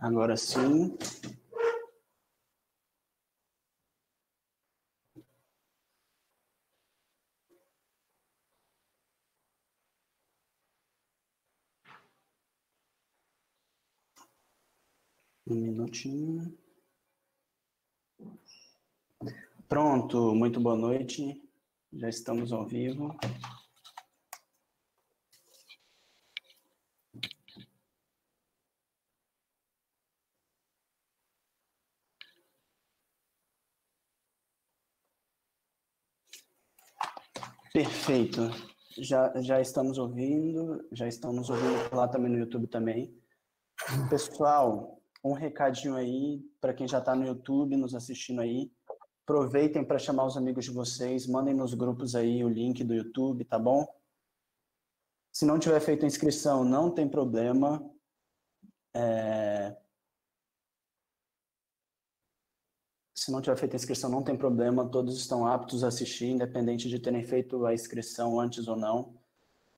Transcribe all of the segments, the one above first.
Agora sim. Um minutinho. Pronto, muito boa noite. Já estamos ao vivo. Perfeito. Já, já estamos ouvindo, já estamos ouvindo lá também no YouTube também. Pessoal, um recadinho aí para quem já está no YouTube nos assistindo aí. Aproveitem para chamar os amigos de vocês, mandem nos grupos aí o link do YouTube, tá bom? Se não tiver feito a inscrição, não tem problema. É, Se não tiver feito a inscrição, não tem problema, todos estão aptos a assistir, independente de terem feito a inscrição antes ou não.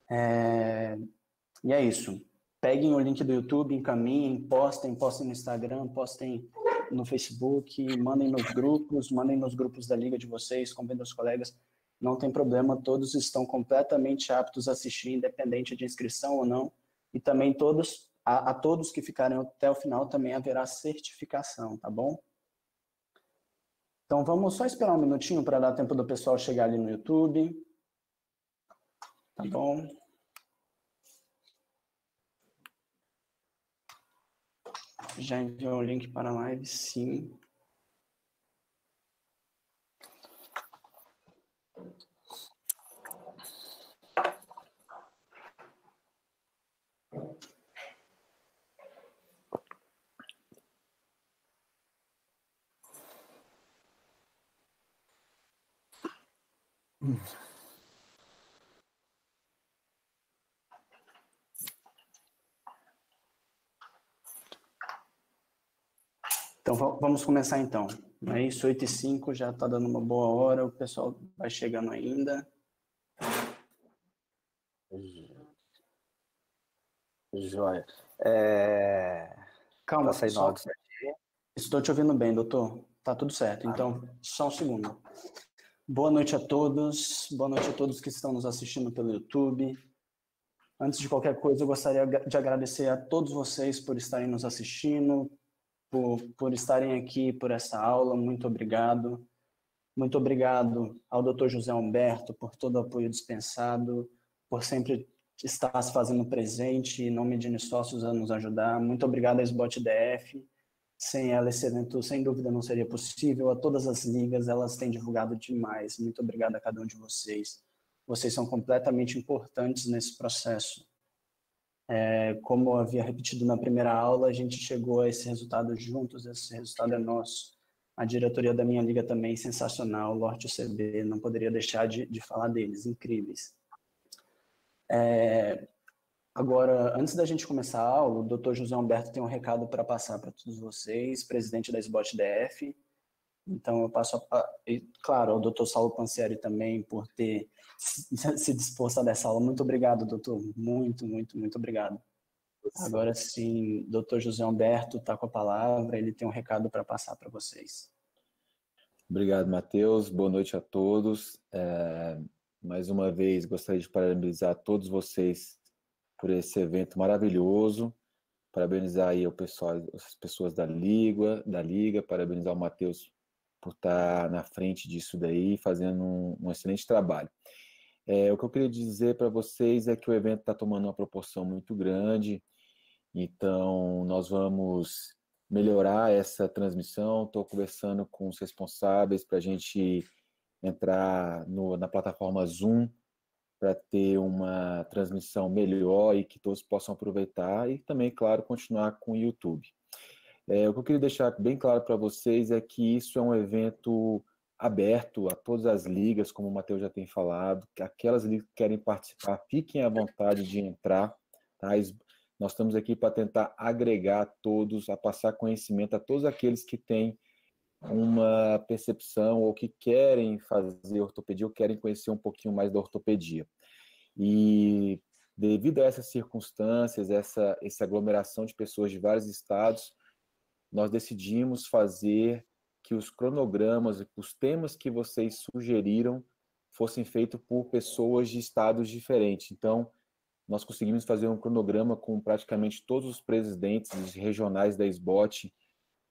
É... E é isso. Peguem o link do YouTube, encaminhem, postem, postem no Instagram, postem no Facebook, mandem nos grupos, mandem nos grupos da liga de vocês, convidem os colegas. Não tem problema, todos estão completamente aptos a assistir, independente de inscrição ou não. E também todos, a, a todos que ficarem até o final também haverá certificação, tá bom? Então vamos só esperar um minutinho para dar tempo do pessoal chegar ali no YouTube. Tá bom? Já enviou o link para a live? Sim. Então vamos começar então. Não é isso? 8 e 5 já está dando uma boa hora, o pessoal vai chegando ainda. Joia. É... Calma, tá só... estou te ouvindo bem, doutor. Tá tudo certo. Ah. Então, só um segundo. Boa noite a todos, boa noite a todos que estão nos assistindo pelo YouTube. Antes de qualquer coisa, eu gostaria de agradecer a todos vocês por estarem nos assistindo, por, por estarem aqui por essa aula, muito obrigado. Muito obrigado ao Dr. José Humberto por todo o apoio dispensado, por sempre estar se fazendo presente, em nome de sócios a nos ajudar. Muito obrigado à SBOT DF sem ela, esse evento, sem dúvida, não seria possível. A todas as ligas, elas têm divulgado demais. Muito obrigado a cada um de vocês. Vocês são completamente importantes nesse processo. É, como eu havia repetido na primeira aula, a gente chegou a esse resultado juntos, esse resultado é nosso. A diretoria da minha liga também, é sensacional, Lorde CB, não poderia deixar de, de falar deles, incríveis. É, Agora, antes da gente começar, o Dr. José Humberto tem um recado para passar para todos vocês, presidente da SBOT DF. Então, eu passo, a, e, claro, ao Dr. Saulo Pancieri também por ter se disposto a dessa aula. Muito obrigado, doutor. Muito, muito, muito obrigado. Agora sim, doutor José Humberto está com a palavra, ele tem um recado para passar para vocês. Obrigado, Matheus. Boa noite a todos. É, mais uma vez, gostaria de parabenizar todos vocês por esse evento maravilhoso. Parabenizar aí o pessoal, as pessoas da Liga, da Liga, parabenizar o Matheus por estar na frente disso daí, fazendo um, um excelente trabalho. É, o que eu queria dizer para vocês é que o evento está tomando uma proporção muito grande, então nós vamos melhorar essa transmissão. Estou conversando com os responsáveis para a gente entrar no, na plataforma Zoom para ter uma transmissão melhor e que todos possam aproveitar e também, claro, continuar com o YouTube. É, o que eu queria deixar bem claro para vocês é que isso é um evento aberto a todas as ligas, como o Matheus já tem falado, aquelas ligas que querem participar, fiquem à vontade de entrar, tá? Nós estamos aqui para tentar agregar todos, a passar conhecimento a todos aqueles que têm uma percepção ou que querem fazer ortopedia ou querem conhecer um pouquinho mais da ortopedia. E devido a essas circunstâncias, essa, essa aglomeração de pessoas de vários estados, nós decidimos fazer que os cronogramas, os temas que vocês sugeriram, fossem feitos por pessoas de estados diferentes. Então, nós conseguimos fazer um cronograma com praticamente todos os presidentes regionais da SBOT,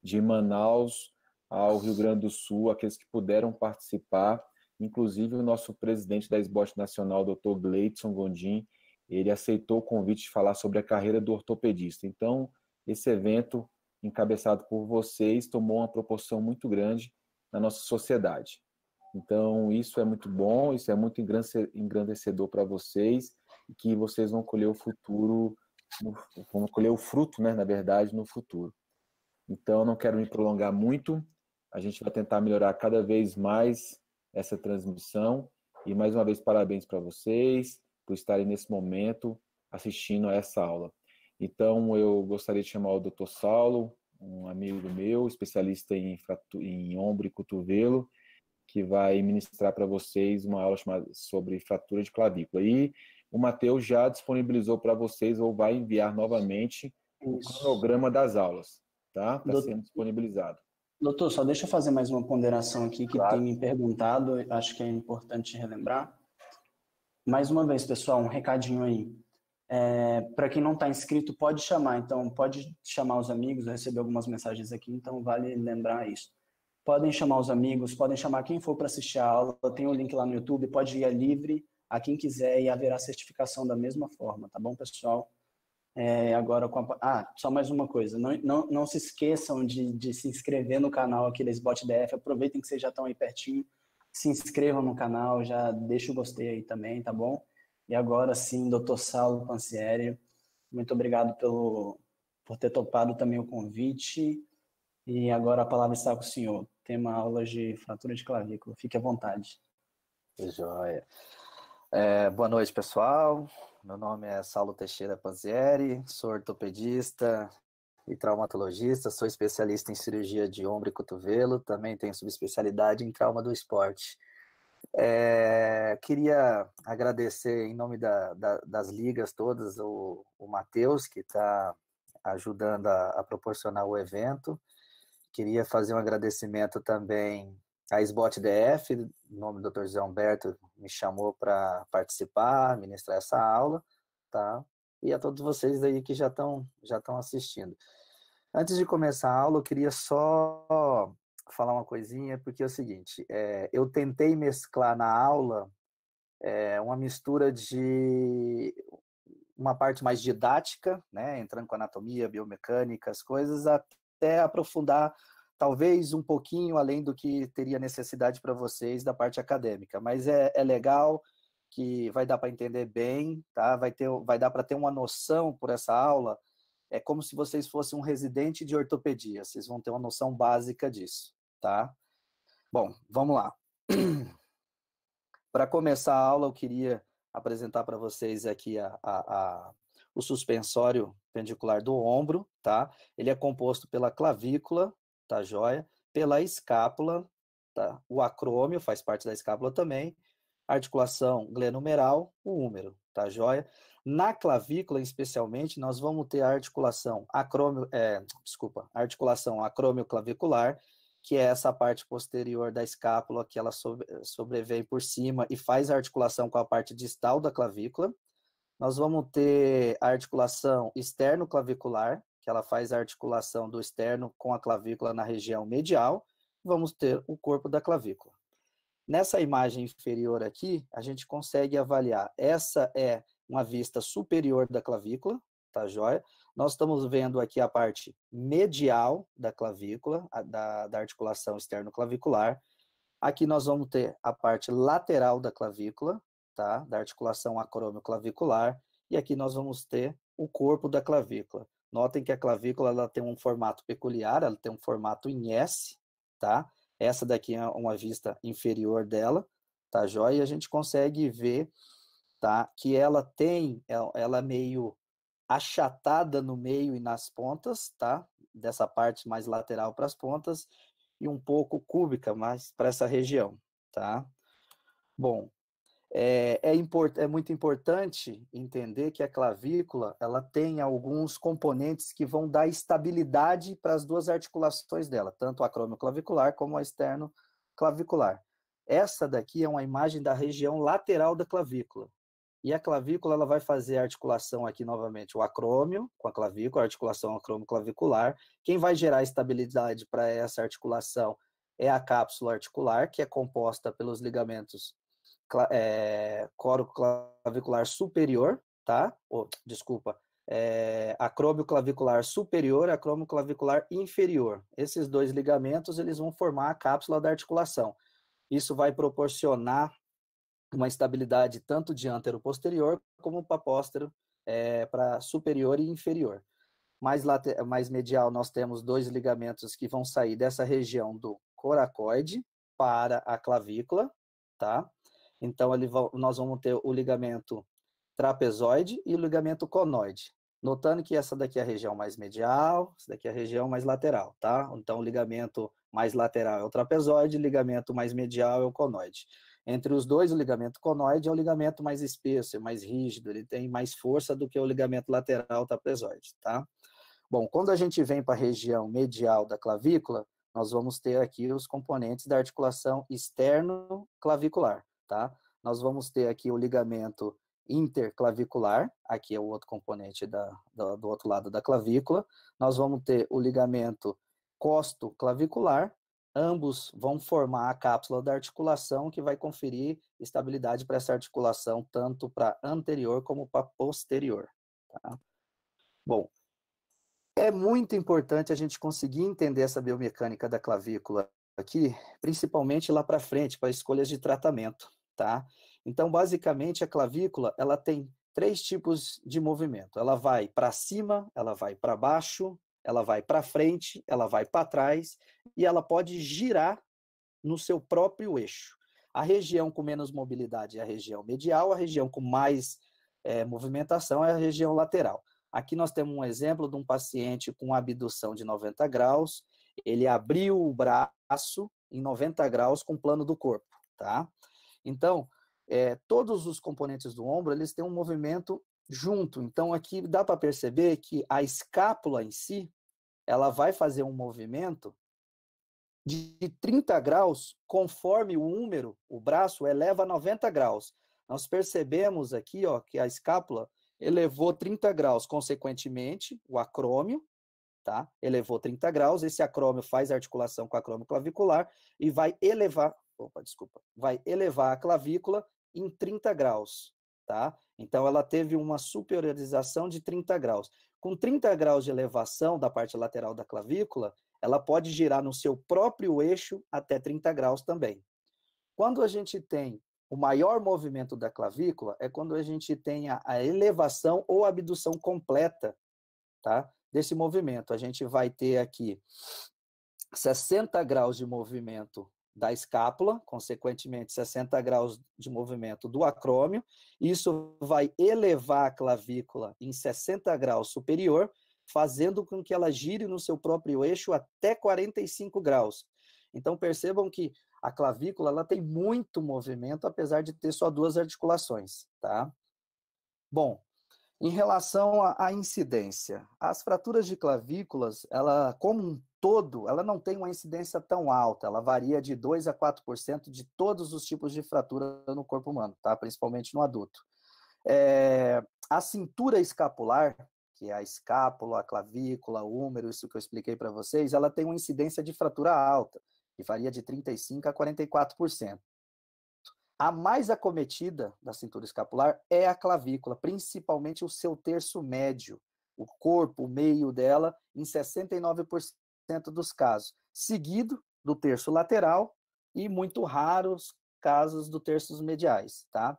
de Manaus ao Rio Grande do Sul, aqueles que puderam participar, inclusive o nosso presidente da Esbote Nacional, Dr. Gleidson Gondim, ele aceitou o convite de falar sobre a carreira do ortopedista. Então, esse evento, encabeçado por vocês, tomou uma proporção muito grande na nossa sociedade. Então, isso é muito bom, isso é muito engrandecedor para vocês, e que vocês vão colher o futuro, vão colher o fruto, né, na verdade, no futuro. Então, não quero me prolongar muito, a gente vai tentar melhorar cada vez mais essa transmissão. E mais uma vez, parabéns para vocês por estarem nesse momento assistindo a essa aula. Então, eu gostaria de chamar o Dr. Saulo, um amigo meu, especialista em, em ombro e cotovelo, que vai ministrar para vocês uma aula sobre fratura de clavícula. E o Matheus já disponibilizou para vocês, ou vai enviar novamente, Isso. o cronograma das aulas, tá? Está sendo disponibilizado. Doutor, só deixa eu fazer mais uma ponderação aqui que claro. tem me perguntado, acho que é importante relembrar. Mais uma vez, pessoal, um recadinho aí. É, para quem não está inscrito, pode chamar, então pode chamar os amigos, eu recebi algumas mensagens aqui, então vale lembrar isso. Podem chamar os amigos, podem chamar quem for para assistir a aula, tem o link lá no YouTube, pode ir é livre a quem quiser e haverá certificação da mesma forma, tá bom, pessoal? É, agora com a... Ah, só mais uma coisa. Não, não, não se esqueçam de, de se inscrever no canal aqui da Sbot DF. Aproveitem que vocês já estão aí pertinho. Se inscrevam no canal, já deixa o gostei aí também, tá bom? E agora sim, doutor Saulo Pancieri, muito obrigado pelo, por ter topado também o convite. E agora a palavra está com o senhor. Tema aula de fratura de clavícula. Fique à vontade. Que joia. É, boa noite, pessoal. Meu nome é Saulo Teixeira Panzieri, sou ortopedista e traumatologista, sou especialista em cirurgia de ombro e cotovelo, também tenho subespecialidade em trauma do esporte. É, queria agradecer em nome da, da, das ligas todas o, o Matheus, que está ajudando a, a proporcionar o evento. Queria fazer um agradecimento também a SBOT DF, o nome do Dr. José Humberto, me chamou para participar, ministrar essa aula, tá? E a todos vocês aí que já estão já estão assistindo. Antes de começar a aula, eu queria só falar uma coisinha, porque é o seguinte, é, eu tentei mesclar na aula é, uma mistura de uma parte mais didática, né, entrando com anatomia, biomecânica, as coisas, até aprofundar talvez um pouquinho além do que teria necessidade para vocês da parte acadêmica, mas é, é legal que vai dar para entender bem, tá? Vai ter, vai dar para ter uma noção por essa aula. É como se vocês fossem um residente de ortopedia. Vocês vão ter uma noção básica disso, tá? Bom, vamos lá. para começar a aula, eu queria apresentar para vocês aqui a, a, a, o suspensório pendicular do ombro, tá? Ele é composto pela clavícula, tá joia? Pela escápula, tá? O acrômio faz parte da escápula também. Articulação glenumeral, o húmero, tá joia? Na clavícula, especialmente, nós vamos ter a articulação acrômio, é, desculpa, articulação acrômio-clavicular, que é essa parte posterior da escápula que ela sobre, sobrevém por cima e faz a articulação com a parte distal da clavícula. Nós vamos ter a articulação externo-clavicular, que ela faz a articulação do externo com a clavícula na região medial, vamos ter o corpo da clavícula. Nessa imagem inferior aqui, a gente consegue avaliar. Essa é uma vista superior da clavícula, tá joia? Nós estamos vendo aqui a parte medial da clavícula, a, da, da articulação externo-clavicular. Aqui nós vamos ter a parte lateral da clavícula, tá? Da articulação acromioclavicular. E aqui nós vamos ter o corpo da clavícula. Notem que a clavícula ela tem um formato peculiar, ela tem um formato em S, tá? Essa daqui é uma vista inferior dela, tá joia? E a gente consegue ver, tá? Que ela tem, ela é meio achatada no meio e nas pontas, tá? Dessa parte mais lateral para as pontas e um pouco cúbica, mais para essa região, tá? Bom, é, é, import, é muito importante entender que a clavícula ela tem alguns componentes que vão dar estabilidade para as duas articulações dela, tanto a acromio-clavicular como a externo-clavicular. Essa daqui é uma imagem da região lateral da clavícula. E a clavícula ela vai fazer a articulação aqui novamente, o acrômio com a clavícula, a articulação acrômio-clavicular. Quem vai gerar estabilidade para essa articulação é a cápsula articular, que é composta pelos ligamentos é, eh, coro clavicular superior, tá? Oh, desculpa, é, eh, acrômio clavicular superior e acrômio clavicular inferior. Esses dois ligamentos eles vão formar a cápsula da articulação. Isso vai proporcionar uma estabilidade tanto de antero-posterior como para póstero, é, para superior e inferior. Mais, later, mais medial, nós temos dois ligamentos que vão sair dessa região do coracoide para a clavícula, tá? Então, ali nós vamos ter o ligamento trapezoide e o ligamento conoide. Notando que essa daqui é a região mais medial, essa daqui é a região mais lateral, tá? Então, o ligamento mais lateral é o trapezoide, o ligamento mais medial é o conoide. Entre os dois, o ligamento conoide é o ligamento mais espesso, é mais rígido, ele tem mais força do que o ligamento lateral trapezoide, tá? Bom, quando a gente vem para a região medial da clavícula, nós vamos ter aqui os componentes da articulação externo-clavicular tá? Nós vamos ter aqui o ligamento interclavicular, aqui é o outro componente da, do outro lado da clavícula. Nós vamos ter o ligamento costoclavicular ambos vão formar a cápsula da articulação que vai conferir estabilidade para essa articulação, tanto para anterior como para posterior. Tá? Bom, é muito importante a gente conseguir entender essa biomecânica da clavícula aqui, principalmente lá para frente, para escolhas de tratamento tá? Então, basicamente, a clavícula, ela tem três tipos de movimento. Ela vai para cima, ela vai para baixo, ela vai para frente, ela vai para trás e ela pode girar no seu próprio eixo. A região com menos mobilidade é a região medial, a região com mais é, movimentação é a região lateral. Aqui nós temos um exemplo de um paciente com abdução de 90 graus, ele abriu o braço em 90 graus com o plano do corpo, tá? Então, é, todos os componentes do ombro, eles têm um movimento junto. Então, aqui dá para perceber que a escápula em si, ela vai fazer um movimento de 30 graus, conforme o húmero, o braço, eleva 90 graus. Nós percebemos aqui ó, que a escápula elevou 30 graus, consequentemente, o acrômio, tá? Elevou 30 graus, esse acrômio faz articulação com o acrômio clavicular e vai elevar opa, desculpa, vai elevar a clavícula em 30 graus, tá? Então ela teve uma superiorização de 30 graus. Com 30 graus de elevação da parte lateral da clavícula, ela pode girar no seu próprio eixo até 30 graus também. Quando a gente tem o maior movimento da clavícula, é quando a gente tem a, elevação ou abdução completa, tá? Desse movimento. A gente vai ter aqui 60 graus de movimento da escápula, consequentemente 60 graus de movimento do acrômio. Isso vai elevar a clavícula em 60 graus superior, fazendo com que ela gire no seu próprio eixo até 45 graus. Então percebam que a clavícula ela tem muito movimento, apesar de ter só duas articulações, tá? Bom, em relação à incidência, as fraturas de clavículas, ela, como um todo, ela não tem uma incidência tão alta, ela varia de 2 a 4% de todos os tipos de fratura no corpo humano, tá? principalmente no adulto. É, a cintura escapular, que é a escápula, a clavícula, o úmero, isso que eu expliquei para vocês, ela tem uma incidência de fratura alta, que varia de 35% a 44%. A mais acometida da cintura escapular é a clavícula, principalmente o seu terço médio, o corpo, o meio dela, em 69% dos casos, seguido do terço lateral e muito raros casos do terços mediais, tá?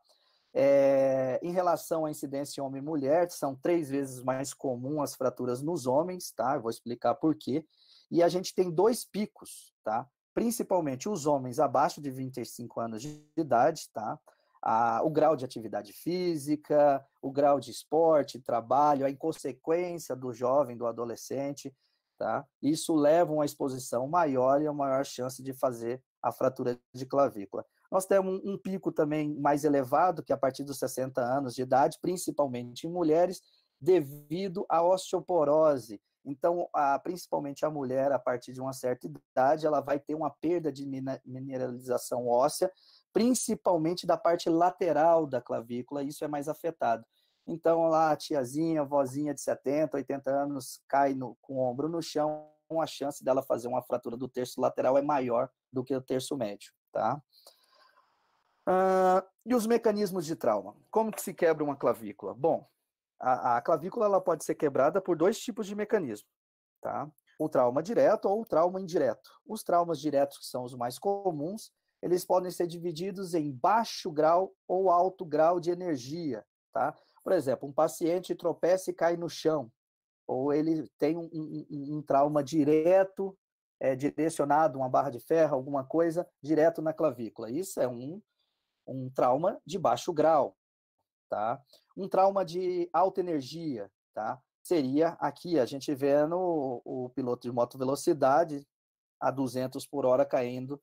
É, em relação à incidência homem mulher, são três vezes mais comum as fraturas nos homens, tá? Eu vou explicar por quê. E a gente tem dois picos, tá? Principalmente os homens abaixo de 25 anos de idade, tá? A, ah, o grau de atividade física, o grau de esporte, trabalho, a inconsequência do jovem, do adolescente, tá? Isso leva a uma exposição maior e a maior chance de fazer a fratura de clavícula. Nós temos um, pico também mais elevado, que é a partir dos 60 anos de idade, principalmente em mulheres, devido à osteoporose. Então, a, principalmente a mulher, a partir de uma certa idade, ela vai ter uma perda de mineralização óssea, principalmente da parte lateral da clavícula, isso é mais afetado. Então, lá a tiazinha, a vozinha de 70, 80 anos cai no, com o ombro no chão, a chance dela fazer uma fratura do terço lateral é maior do que o terço médio, tá? Uh, e os mecanismos de trauma? Como que se quebra uma clavícula? Bom, a, a, clavícula ela pode ser quebrada por dois tipos de mecanismo, tá? O trauma direto ou o trauma indireto. Os traumas diretos, que são os mais comuns, eles podem ser divididos em baixo grau ou alto grau de energia, tá? Por exemplo, um paciente tropeça e cai no chão, ou ele tem um, um, um trauma direto, é, direcionado, uma barra de ferro, alguma coisa, direto na clavícula. Isso é um, um trauma de baixo grau, tá? Um trauma de alta energia, tá? Seria aqui, a gente vendo o, o piloto de moto velocidade a 200 por hora caindo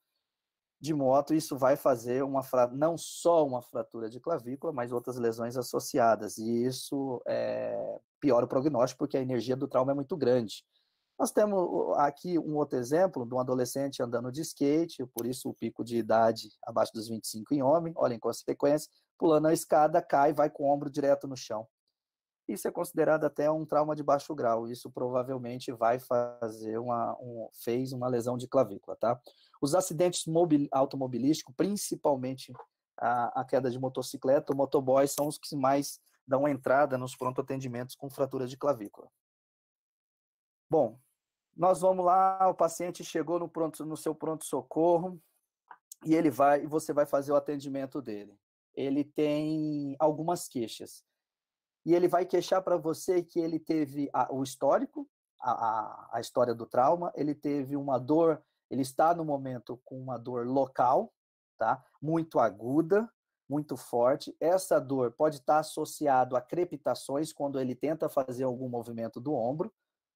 de moto, isso vai fazer uma não só uma fratura de clavícula, mas outras lesões associadas. E isso é, piora o prognóstico, porque a energia do trauma é muito grande. Nós temos aqui um outro exemplo de um adolescente andando de skate, por isso o pico de idade abaixo dos 25 em homem, olha em consequência, pulando a escada, cai, vai com o ombro direto no chão. Isso é considerado até um trauma de baixo grau. Isso provavelmente vai fazer uma, um, fez uma lesão de clavícula, tá? Os acidentes mobil, automobilísticos, principalmente a, a, queda de motocicleta, motoboy são os que mais dão entrada nos pronto atendimentos com fratura de clavícula. Bom, nós vamos lá, o paciente chegou no, pronto, no seu pronto-socorro e ele vai, você vai fazer o atendimento dele. Ele tem algumas queixas e ele vai queixar para você que ele teve a, o histórico, a, a, a história do trauma, ele teve uma dor, ele está no momento com uma dor local, tá? Muito aguda, muito forte. Essa dor pode estar tá associado a crepitações quando ele tenta fazer algum movimento do ombro,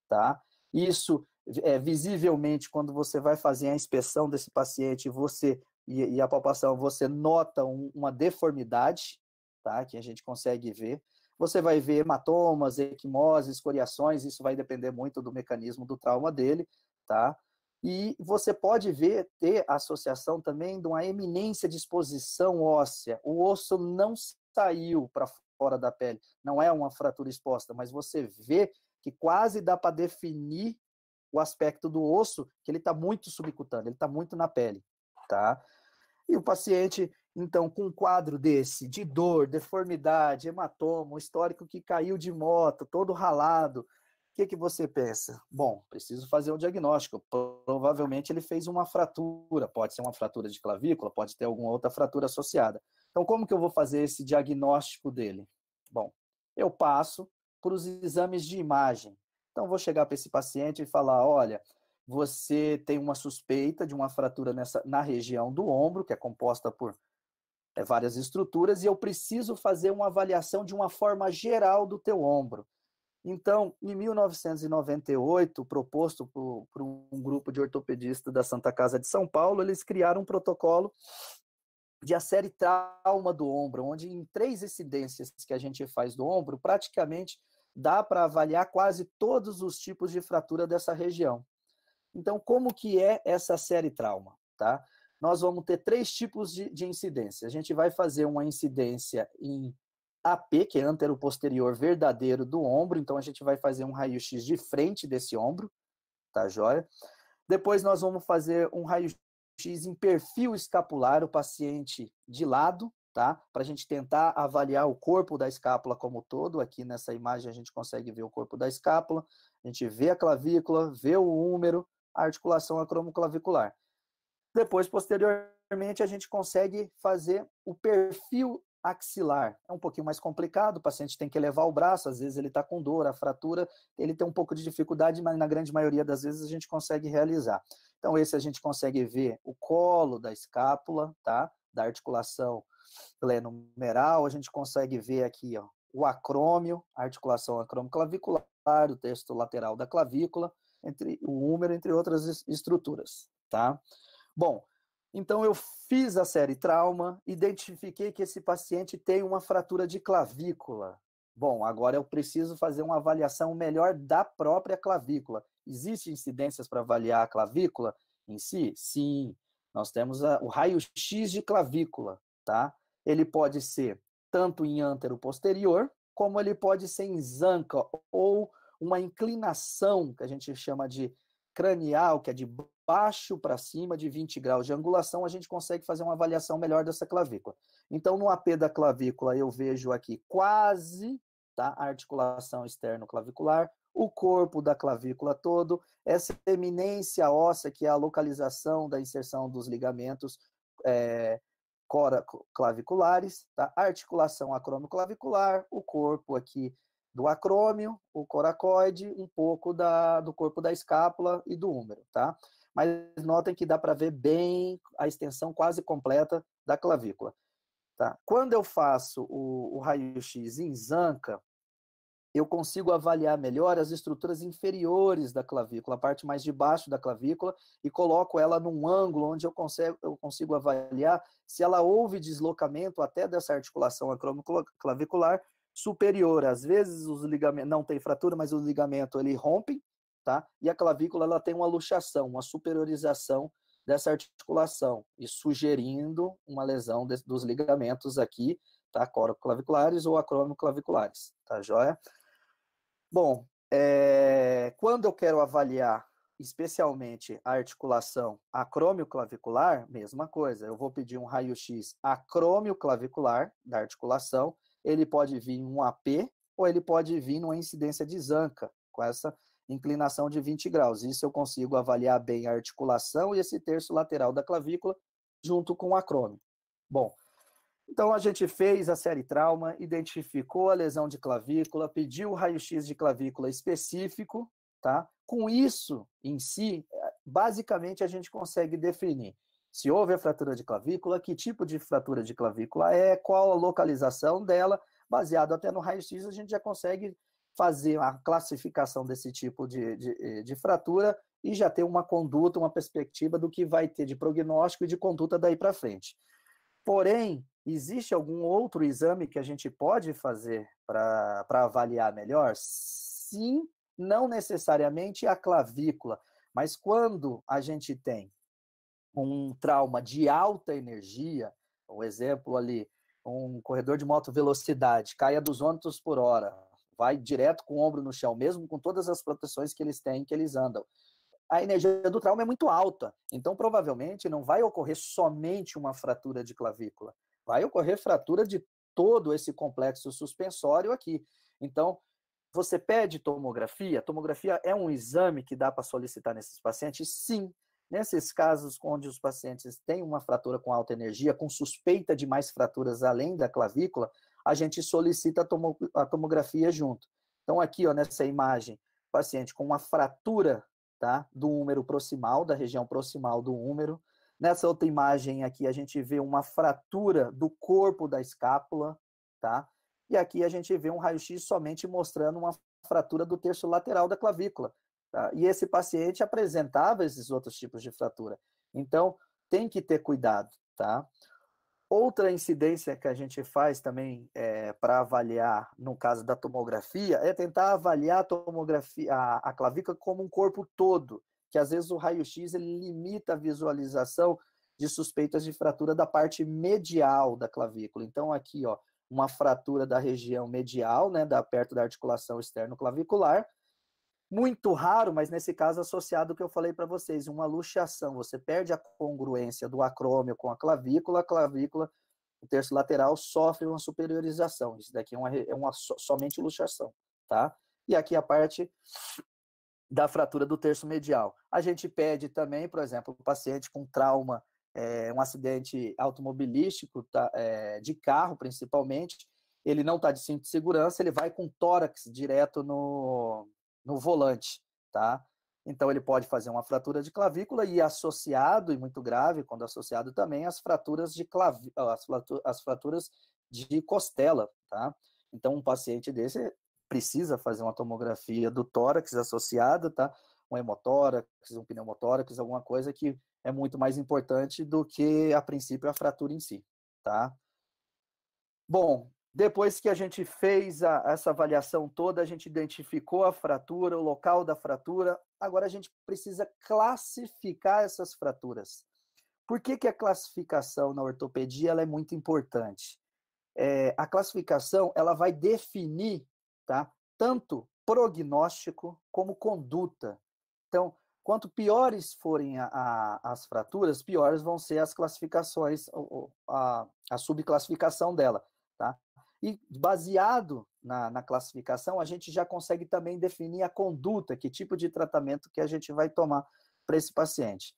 tá? Isso é visivelmente quando você vai fazer a inspeção desse paciente, você e, e a palpação, você nota um, uma deformidade, tá? Que a gente consegue ver. Você vai ver hematomas, equimoses, escoriações, isso vai depender muito do mecanismo do trauma dele, tá? E você pode ver, ter associação também de uma eminência de exposição óssea. O osso não saiu para fora da pele, não é uma fratura exposta, mas você vê que quase dá para definir o aspecto do osso, que ele está muito subcutâneo, ele está muito na pele, tá? E o paciente então, com um quadro desse, de dor, deformidade, hematoma, um histórico que caiu de moto, todo ralado, o que, que você pensa? Bom, preciso fazer um diagnóstico. Provavelmente ele fez uma fratura, pode ser uma fratura de clavícula, pode ter alguma outra fratura associada. Então, como que eu vou fazer esse diagnóstico dele? Bom, eu passo para os exames de imagem. Então, vou chegar para esse paciente e falar: olha, você tem uma suspeita de uma fratura nessa, na região do ombro, que é composta por é, várias estruturas e eu preciso fazer uma avaliação de uma forma geral do teu ombro. Então, em 1998, proposto por, por um grupo de ortopedistas da Santa Casa de São Paulo, eles criaram um protocolo de a série trauma do ombro, onde em três incidências que a gente faz do ombro, praticamente dá para avaliar quase todos os tipos de fratura dessa região. Então, como que é essa série trauma, tá? nós vamos ter três tipos de, de incidência. A gente vai fazer uma incidência em AP, que é antero posterior verdadeiro do ombro, então a gente vai fazer um raio-x de frente desse ombro, tá joia? Depois nós vamos fazer um raio-x em perfil escapular, o paciente de lado, tá? Para a gente tentar avaliar o corpo da escápula como todo. Aqui nessa imagem a gente consegue ver o corpo da escápula, a gente vê a clavícula, vê o húmero, a articulação acromoclavicular. Depois, posteriormente, a gente consegue fazer o perfil axilar. É um pouquinho mais complicado, o paciente tem que levar o braço, às vezes ele está com dor, a fratura, ele tem um pouco de dificuldade, mas na grande maioria das vezes a gente consegue realizar. Então, esse a gente consegue ver o colo da escápula, tá? Da articulação plenumeral, a gente consegue ver aqui, ó, o acrômio, a articulação acromoclavicular, clavicular o texto lateral da clavícula, entre o húmero, entre outras estruturas, tá? Bom, então eu fiz a série trauma, identifiquei que esse paciente tem uma fratura de clavícula. Bom, agora eu preciso fazer uma avaliação melhor da própria clavícula. Existem incidências para avaliar a clavícula em si? Sim. Nós temos a, o raio-x de clavícula, tá? Ele pode ser tanto em antero posterior, como ele pode ser em zanca ou uma inclinação que a gente chama de cranial, que é de baixo para cima de 20 graus de angulação, a gente consegue fazer uma avaliação melhor dessa clavícula. Então, no AP da clavícula, eu vejo aqui quase tá, a articulação externo-clavicular, o corpo da clavícula todo, essa eminência óssea, que é a localização da inserção dos ligamentos é, eh, cora, claviculares, tá? articulação acromoclavicular, o corpo aqui do acrômio, o coracoide, um pouco da, do corpo da escápula e do húmero, tá? Mas notem que dá para ver bem a extensão quase completa da clavícula. Tá? Quando eu faço o, o raio-x em zanca, eu consigo avaliar melhor as estruturas inferiores da clavícula, a parte mais de baixo da clavícula, e coloco ela num ângulo onde eu consigo, eu consigo avaliar se ela houve deslocamento até dessa articulação acromoclavicular superior. Às vezes os ligamentos não tem fratura, mas o ligamento ele rompe, tá? E a clavícula ela tem uma luxação, uma superiorização dessa articulação e sugerindo uma lesão de, dos ligamentos aqui, tá? Coroclaviculares ou acromioclaviculares claviculares tá joia? Bom, é, quando eu quero avaliar especialmente a articulação acrômio-clavicular, mesma coisa, eu vou pedir um raio-x acrômio-clavicular da articulação ele pode vir em um AP ou ele pode vir numa incidência de zanca, com essa inclinação de 20 graus. Isso eu consigo avaliar bem a articulação e esse terço lateral da clavícula junto com o acrônio. Bom, então a gente fez a série trauma, identificou a lesão de clavícula, pediu o raio-x de clavícula específico, tá? Com isso em si, basicamente a gente consegue definir se houve a fratura de clavícula, que tipo de fratura de clavícula é, qual a localização dela, baseado até no raio-x, a gente já consegue fazer a classificação desse tipo de, de, eh, de, fratura e já ter uma conduta, uma perspectiva do que vai ter de prognóstico e de conduta daí para frente. Porém, existe algum outro exame que a gente pode fazer para avaliar melhor? Sim, não necessariamente a clavícula, mas quando a gente tem um trauma de alta energia, um exemplo ali, um corredor de moto velocidade, caia dos ônibus por hora, vai direto com o ombro no chão, mesmo com todas as proteções que eles têm, que eles andam. A energia do trauma é muito alta, então provavelmente não vai ocorrer somente uma fratura de clavícula, vai ocorrer fratura de todo esse complexo suspensório aqui. Então, você pede tomografia? Tomografia é um exame que dá para solicitar nesses pacientes? Sim, Nesses casos onde os pacientes têm uma fratura com alta energia, com suspeita de mais fraturas além da clavícula, a gente solicita a, tomografia junto. Então, aqui, ó, nessa imagem, paciente com uma fratura tá, do úmero proximal, da região proximal do úmero. Nessa outra imagem aqui, a gente vê uma fratura do corpo da escápula, tá? E aqui a gente vê um raio-x somente mostrando uma fratura do terço lateral da clavícula. Tá? E esse paciente apresentava esses outros tipos de fratura. Então, tem que ter cuidado, tá? Outra incidência que a gente faz também é, para avaliar, no caso da tomografia, é tentar avaliar a tomografia, a, a clavícula como um corpo todo, que às vezes o raio-x limita a visualização de suspeitas de fratura da parte medial da clavícula. Então aqui, ó, uma fratura da região medial, né, da perto da articulação externo clavicular, muito raro, mas nesse caso associado ao que eu falei para vocês, uma luxação, você perde a congruência do acrômio com a clavícula, a clavícula, o terço lateral sofre uma superiorização, isso daqui é uma, é uma somente luxação, tá? E aqui a parte da fratura do terço medial. A gente pede também, por exemplo, o paciente com trauma, é, um acidente automobilístico, tá, é, de carro principalmente, ele não está de cinto de segurança, ele vai com tórax direto no, no volante, tá? Então ele pode fazer uma fratura de clavícula e associado, e muito grave, quando associado também, as fraturas de clav, as fraturas de costela, tá? Então um paciente desse precisa fazer uma tomografia do tórax associada, tá? Um hemotórax, um pneumotórax, alguma coisa que é muito mais importante do que, a princípio, a fratura em si, tá? Bom, depois que a gente fez a, essa avaliação toda, a gente identificou a fratura, o local da fratura. Agora a gente precisa classificar essas fraturas. Por que, que a classificação na ortopedia ela é muito importante? É, a classificação ela vai definir tá, tanto prognóstico como conduta. Então, quanto piores forem a, a, as fraturas, piores vão ser as classificações, a, a subclassificação dela. Tá? E baseado na, na, classificação, a gente já consegue também definir a conduta, que tipo de tratamento que a gente vai tomar para esse paciente.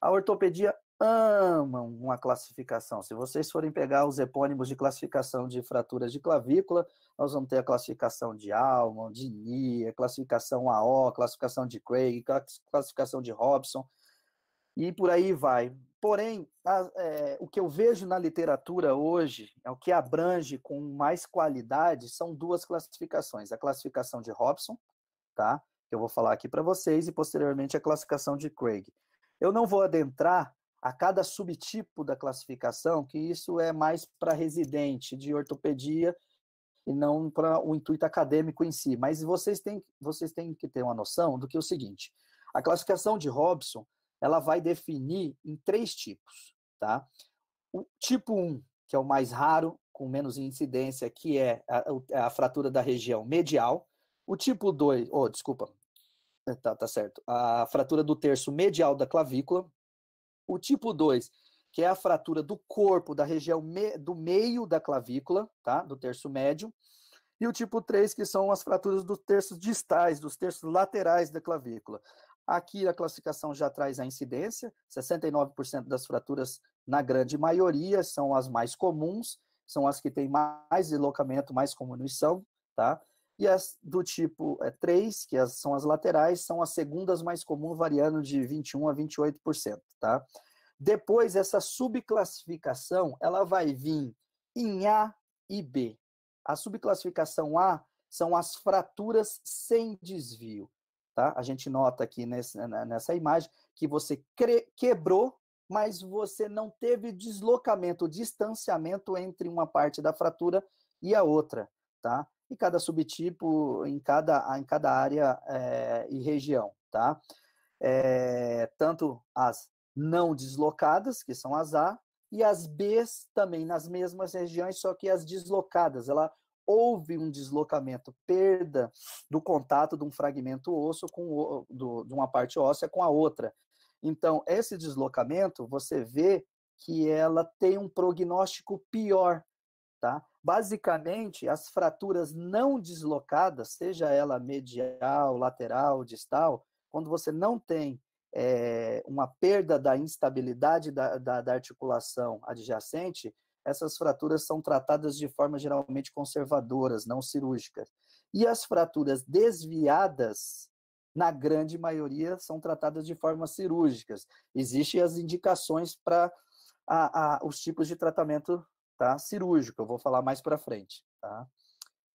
A ortopedia ama uma classificação. Se vocês forem pegar os epônimos de classificação de fraturas de clavícula, nós vamos ter a classificação de Alman, de Nia, classificação AO, classificação de Craig, classificação de Robson, e por aí vai. Porém, a, é, o que eu vejo na literatura hoje, é o que abrange com mais qualidade, são duas classificações: a classificação de Robson, tá? Que eu vou falar aqui para vocês, e posteriormente a classificação de Craig. Eu não vou adentrar a cada subtipo da classificação, que isso é mais para residente de ortopedia e não para o intuito acadêmico em si. Mas vocês têm, vocês têm que ter uma noção do que é o seguinte: a classificação de Robson ela vai definir em três tipos, tá? O tipo 1, que é o mais raro, com menos incidência, que é a, é a fratura da região medial. O tipo 2, oh, desculpa, é, tá, tá certo, a fratura do terço medial da clavícula. O tipo 2, que é a fratura do corpo, da região me, do meio da clavícula, tá? Do terço médio. E o tipo 3, que são as fraturas dos terços distais, dos terços laterais da clavícula. Aqui a classificação já traz a incidência, 69% das fraturas, na grande maioria, são as mais comuns, são as que têm mais deslocamento, mais comunição, tá? E as do tipo 3, é, que são as laterais, são as segundas mais comuns, variando de 21% a 28%, tá? Depois, essa subclassificação, ela vai vir em A e B. A subclassificação A são as fraturas sem desvio. Tá? A gente nota aqui nesse, né, nessa imagem que você quebrou, mas você não teve deslocamento, distanciamento entre uma parte da fratura e a outra. Tá? E cada subtipo em cada, em cada área é, e região. Tá? É, tanto as não deslocadas, que são as A, e as Bs também nas mesmas regiões, só que as deslocadas, ela houve um deslocamento, perda do contato de um fragmento osso com o, do, de uma parte óssea com a outra. Então, esse deslocamento, você vê que ela tem um prognóstico pior, tá? Basicamente, as fraturas não deslocadas, seja ela medial, lateral, distal, quando você não tem é, uma perda da instabilidade da, da, da articulação adjacente, essas fraturas são tratadas de forma geralmente conservadoras, não cirúrgicas. E as fraturas desviadas, na grande maioria, são tratadas de forma cirúrgicas. Existem as indicações para os tipos de tratamento tá, cirúrgico, eu vou falar mais para frente. Tá?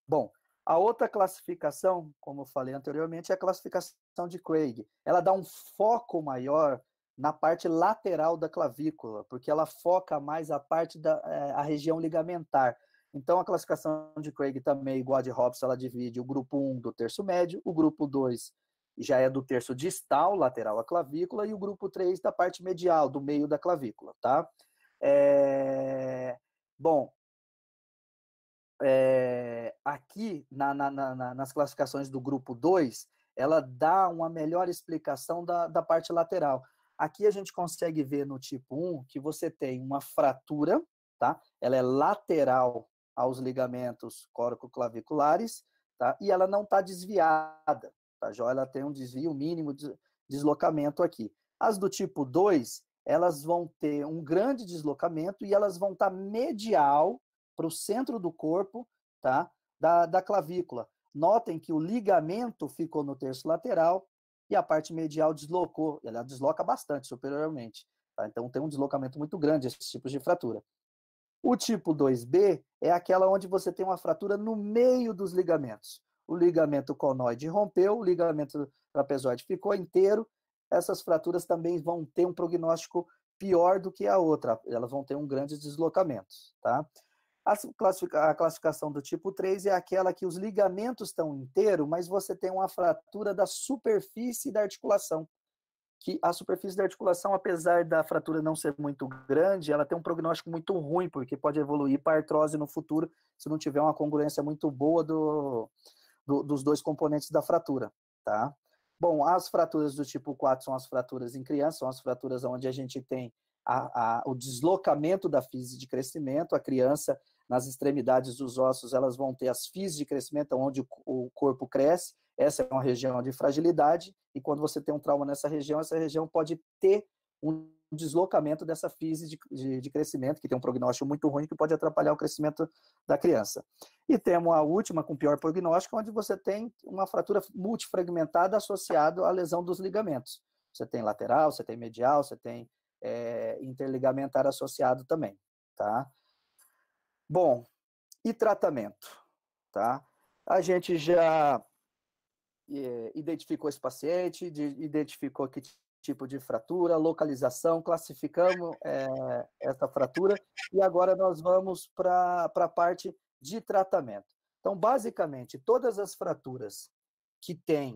Bom, a outra classificação, como eu falei anteriormente, é a classificação de Craig. Ela dá um foco maior na parte lateral da clavícula, porque ela foca mais a parte da eh, a região ligamentar. Então, a classificação de Craig também, é igual a de Hobbes, ela divide o grupo 1 do terço médio, o grupo 2 já é do terço distal, lateral à clavícula, e o grupo 3 da parte medial, do meio da clavícula, tá? É... Bom, é... aqui na, na, na, nas classificações do grupo 2, ela dá uma melhor explicação da, da parte lateral. Aqui a gente consegue ver no tipo 1 que você tem uma fratura, tá? Ela é lateral aos ligamentos coracoclaviculares, tá? E ela não está desviada, tá? Já ela tem um desvio mínimo de deslocamento aqui. As do tipo 2, elas vão ter um grande deslocamento e elas vão estar tá medial para o centro do corpo, tá? Da, da clavícula. Notem que o ligamento ficou no terço lateral, e a parte medial deslocou, ela desloca bastante superiormente. Tá? Então tem um deslocamento muito grande esses tipos de fratura. O tipo 2B é aquela onde você tem uma fratura no meio dos ligamentos. O ligamento conóide rompeu, o ligamento trapezoide ficou inteiro. Essas fraturas também vão ter um prognóstico pior do que a outra, elas vão ter um grande deslocamento, tá? A, classificação do tipo 3 é aquela que os ligamentos estão inteiros, mas você tem uma fratura da superfície da articulação. Que a superfície da articulação, apesar da fratura não ser muito grande, ela tem um prognóstico muito ruim, porque pode evoluir para artrose no futuro, se não tiver uma congruência muito boa do, do, dos dois componentes da fratura, tá? Bom, as fraturas do tipo 4 são as fraturas em criança, são as fraturas onde a gente tem a, a, o deslocamento da física de crescimento, a criança nas extremidades dos ossos, elas vão ter as fis de crescimento, onde o corpo cresce, essa é uma região de fragilidade, e quando você tem um trauma nessa região, essa região pode ter um deslocamento dessa fise de, de, de, crescimento, que tem um prognóstico muito ruim, que pode atrapalhar o crescimento da criança. E temos a última, com pior prognóstico, onde você tem uma fratura multifragmentada associada à lesão dos ligamentos. Você tem lateral, você tem medial, você tem é, interligamentar associado também, tá? Bom, e tratamento, tá? A gente já é, identificou esse paciente, de, identificou que tipo de fratura, localização, classificamos é, essa fratura e agora nós vamos para a parte de tratamento. Então, basicamente, todas as fraturas que têm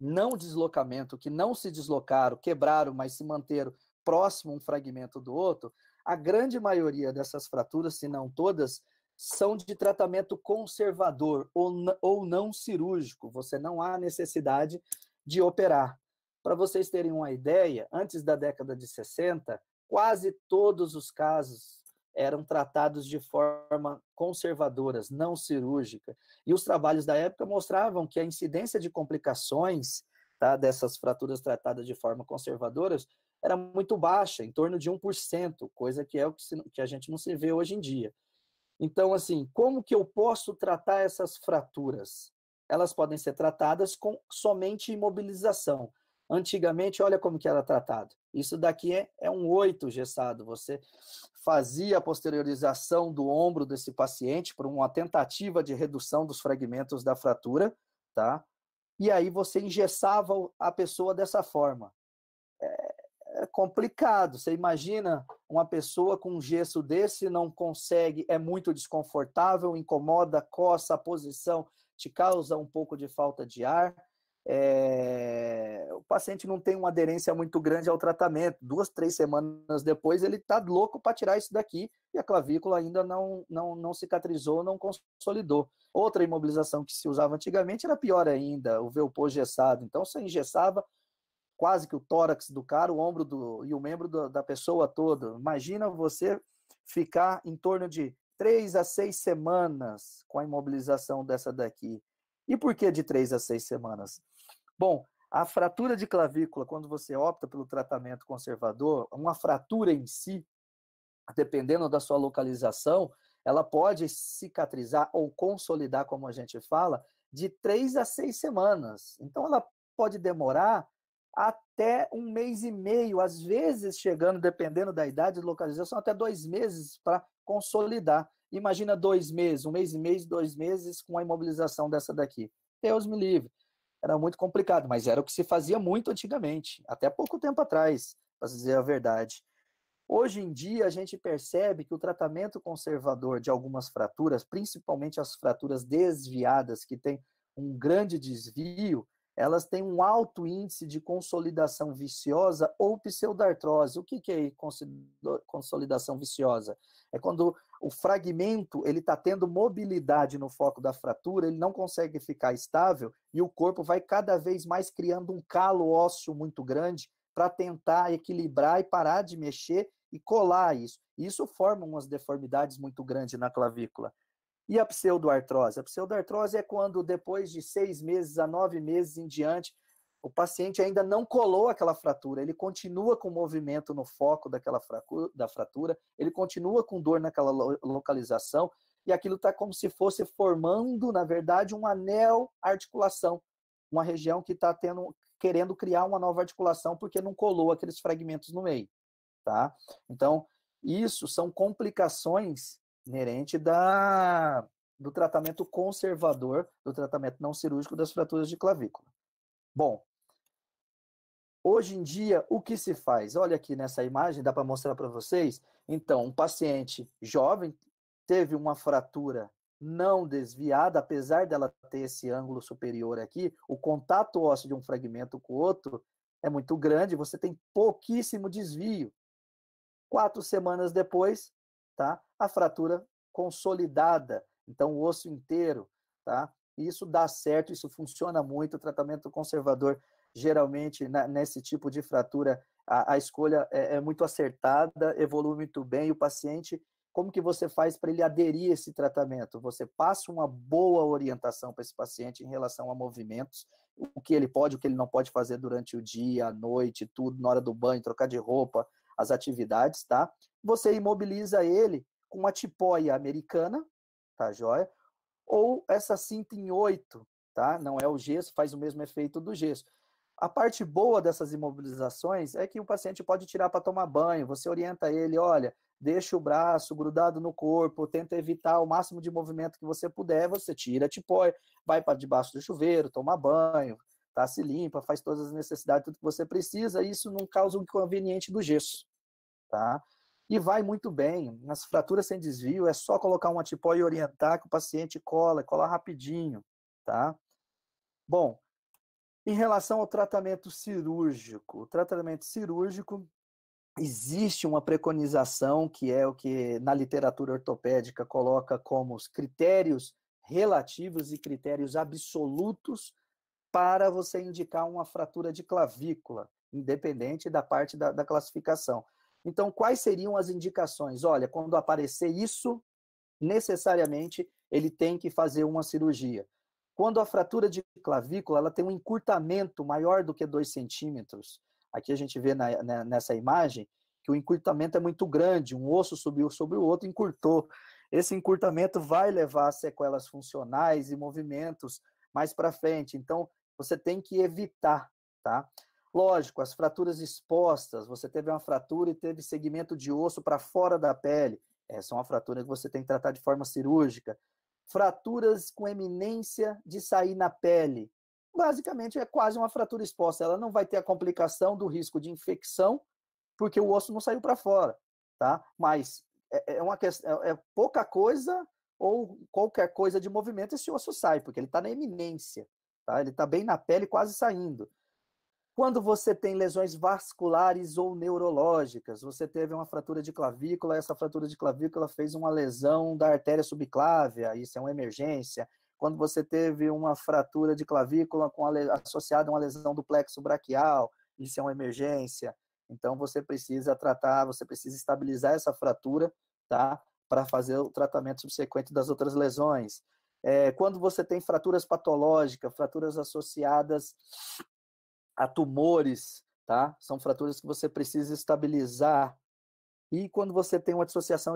não deslocamento, que não se deslocaram, quebraram, mas se manteram próximo um fragmento do outro, a grande maioria dessas fraturas, se não todas, são de tratamento conservador ou, ou não cirúrgico. Você não há necessidade de operar. Para vocês terem uma ideia, antes da década de 60, quase todos os casos eram tratados de forma conservadoras, não cirúrgica. E os trabalhos da época mostravam que a incidência de complicações tá, dessas fraturas tratadas de forma conservadoras era muito baixa, em torno de 1%, coisa que é o que, se, que a gente não se vê hoje em dia. Então, assim, como que eu posso tratar essas fraturas? Elas podem ser tratadas com somente imobilização. Antigamente, olha como que era tratado. Isso daqui é, é um oito gessado. Você fazia a posteriorização do ombro desse paciente por uma tentativa de redução dos fragmentos da fratura, tá? E aí você engessava a pessoa dessa forma complicado. Você imagina uma pessoa com um gesso desse, não consegue, é muito desconfortável, incomoda, coça a posição, te causa um pouco de falta de ar. É... o paciente não tem uma aderência muito grande ao tratamento. Duas, três semanas depois, ele está louco para tirar isso daqui e a clavícula ainda não, não, não cicatrizou, não consolidou. Outra imobilização que se usava antigamente era pior ainda, o velpô gessado. Então, você engessava, quase que o tórax do cara, o ombro do, e o membro do, da pessoa toda. Imagina você ficar em torno de três a seis semanas com a imobilização dessa daqui. E por que de três a seis semanas? Bom, a fratura de clavícula, quando você opta pelo tratamento conservador, uma fratura em si, dependendo da sua localização, ela pode cicatrizar ou consolidar, como a gente fala, de três a seis semanas. Então, ela pode demorar até um mês e meio, às vezes chegando, dependendo da idade e localização, até dois meses para consolidar. Imagina dois meses, um mês e meio, dois meses com a imobilização dessa daqui. Deus me livre. Era muito complicado, mas era o que se fazia muito antigamente, até pouco tempo atrás, para dizer a verdade. Hoje em dia, a gente percebe que o tratamento conservador de algumas fraturas, principalmente as fraturas desviadas, que tem um grande desvio, elas têm um alto índice de consolidação viciosa ou pseudartrose. O que, que é consolidação viciosa? É quando o fragmento ele está tendo mobilidade no foco da fratura, ele não consegue ficar estável e o corpo vai cada vez mais criando um calo ósseo muito grande para tentar equilibrar e parar de mexer e colar isso. Isso forma umas deformidades muito grandes na clavícula. E a pseudoartrose? A pseudoartrose é quando, depois de seis meses a nove meses em diante, o paciente ainda não colou aquela fratura, ele continua com movimento no foco daquela fratura, da fratura, ele continua com dor naquela localização, e aquilo está como se fosse formando, na verdade, um anel articulação, uma região que está tendo querendo criar uma nova articulação porque não colou aqueles fragmentos no meio, tá? Então, isso são complicações inerente da, do tratamento conservador, do tratamento não cirúrgico das fraturas de clavícula. Bom, hoje em dia, o que se faz? Olha aqui nessa imagem, dá para mostrar para vocês. Então, um paciente jovem teve uma fratura não desviada, apesar dela ter esse ângulo superior aqui, o contato ósseo de um fragmento com o outro é muito grande, você tem pouquíssimo desvio. Quatro semanas depois, tá? A fratura consolidada, então o osso inteiro, tá? Isso dá certo, isso funciona muito. O tratamento conservador, geralmente, na, né, nesse tipo de fratura, a, a escolha é, é, muito acertada, evolui muito bem. o paciente, como que você faz para ele aderir a esse tratamento? Você passa uma boa orientação para esse paciente em relação a movimentos, o que ele pode, o que ele não pode fazer durante o dia, a noite, tudo, na hora do banho, trocar de roupa, as atividades, tá? você imobiliza ele com uma tipóia americana, tá joia? Ou essa cinta em oito, tá? Não é o gesso, faz o mesmo efeito do gesso. A parte boa dessas imobilizações é que o paciente pode tirar para tomar banho, você orienta ele, olha, deixa o braço grudado no corpo, tenta evitar o máximo de movimento que você puder, você tira a tipóia, vai para debaixo do chuveiro, toma banho, tá? Se limpa, faz todas as necessidades, tudo que você precisa, e isso não causa um inconveniente do gesso, tá? e vai muito bem. Nas fraturas sem desvio, é só colocar um antipó e orientar que o paciente cola, cola rapidinho, tá? Bom, em relação ao tratamento cirúrgico, o tratamento cirúrgico existe uma preconização que é o que na literatura ortopédica coloca como os critérios relativos e critérios absolutos para você indicar uma fratura de clavícula, independente da parte da, da classificação. Então, quais seriam as indicações? Olha, quando aparecer isso, necessariamente ele tem que fazer uma cirurgia. Quando a fratura de clavícula ela tem um encurtamento maior do que 2 centímetros, aqui a gente vê na, na, né, nessa imagem que o encurtamento é muito grande, um osso subiu sobre o outro, encurtou. Esse encurtamento vai levar a sequelas funcionais e movimentos mais para frente. Então, você tem que evitar, tá? Lógico, as fraturas expostas, você teve uma fratura e teve segmento de osso para fora da pele. Essa é uma fratura que você tem que tratar de forma cirúrgica. Fraturas com eminência de sair na pele. Basicamente, é quase uma fratura exposta. Ela não vai ter a complicação do risco de infecção, porque o osso não saiu para fora, tá? Mas é, é, é uma questão, é, é pouca coisa ou qualquer coisa de movimento, esse osso sai, porque ele está na eminência, tá? Ele está bem na pele, quase saindo. Quando você tem lesões vasculares ou neurológicas, você teve uma fratura de clavícula, essa fratura de clavícula fez uma lesão da artéria subclávia, isso é uma emergência. Quando você teve uma fratura de clavícula com a, associada a uma lesão do plexo braquial, isso é uma emergência. Então você precisa tratar, você precisa estabilizar essa fratura, tá? Para fazer o tratamento subsequente das outras lesões. É, quando você tem fraturas patológicas, fraturas associadas a tumores, tá? São fraturas que você precisa estabilizar. E quando você tem uma dissociação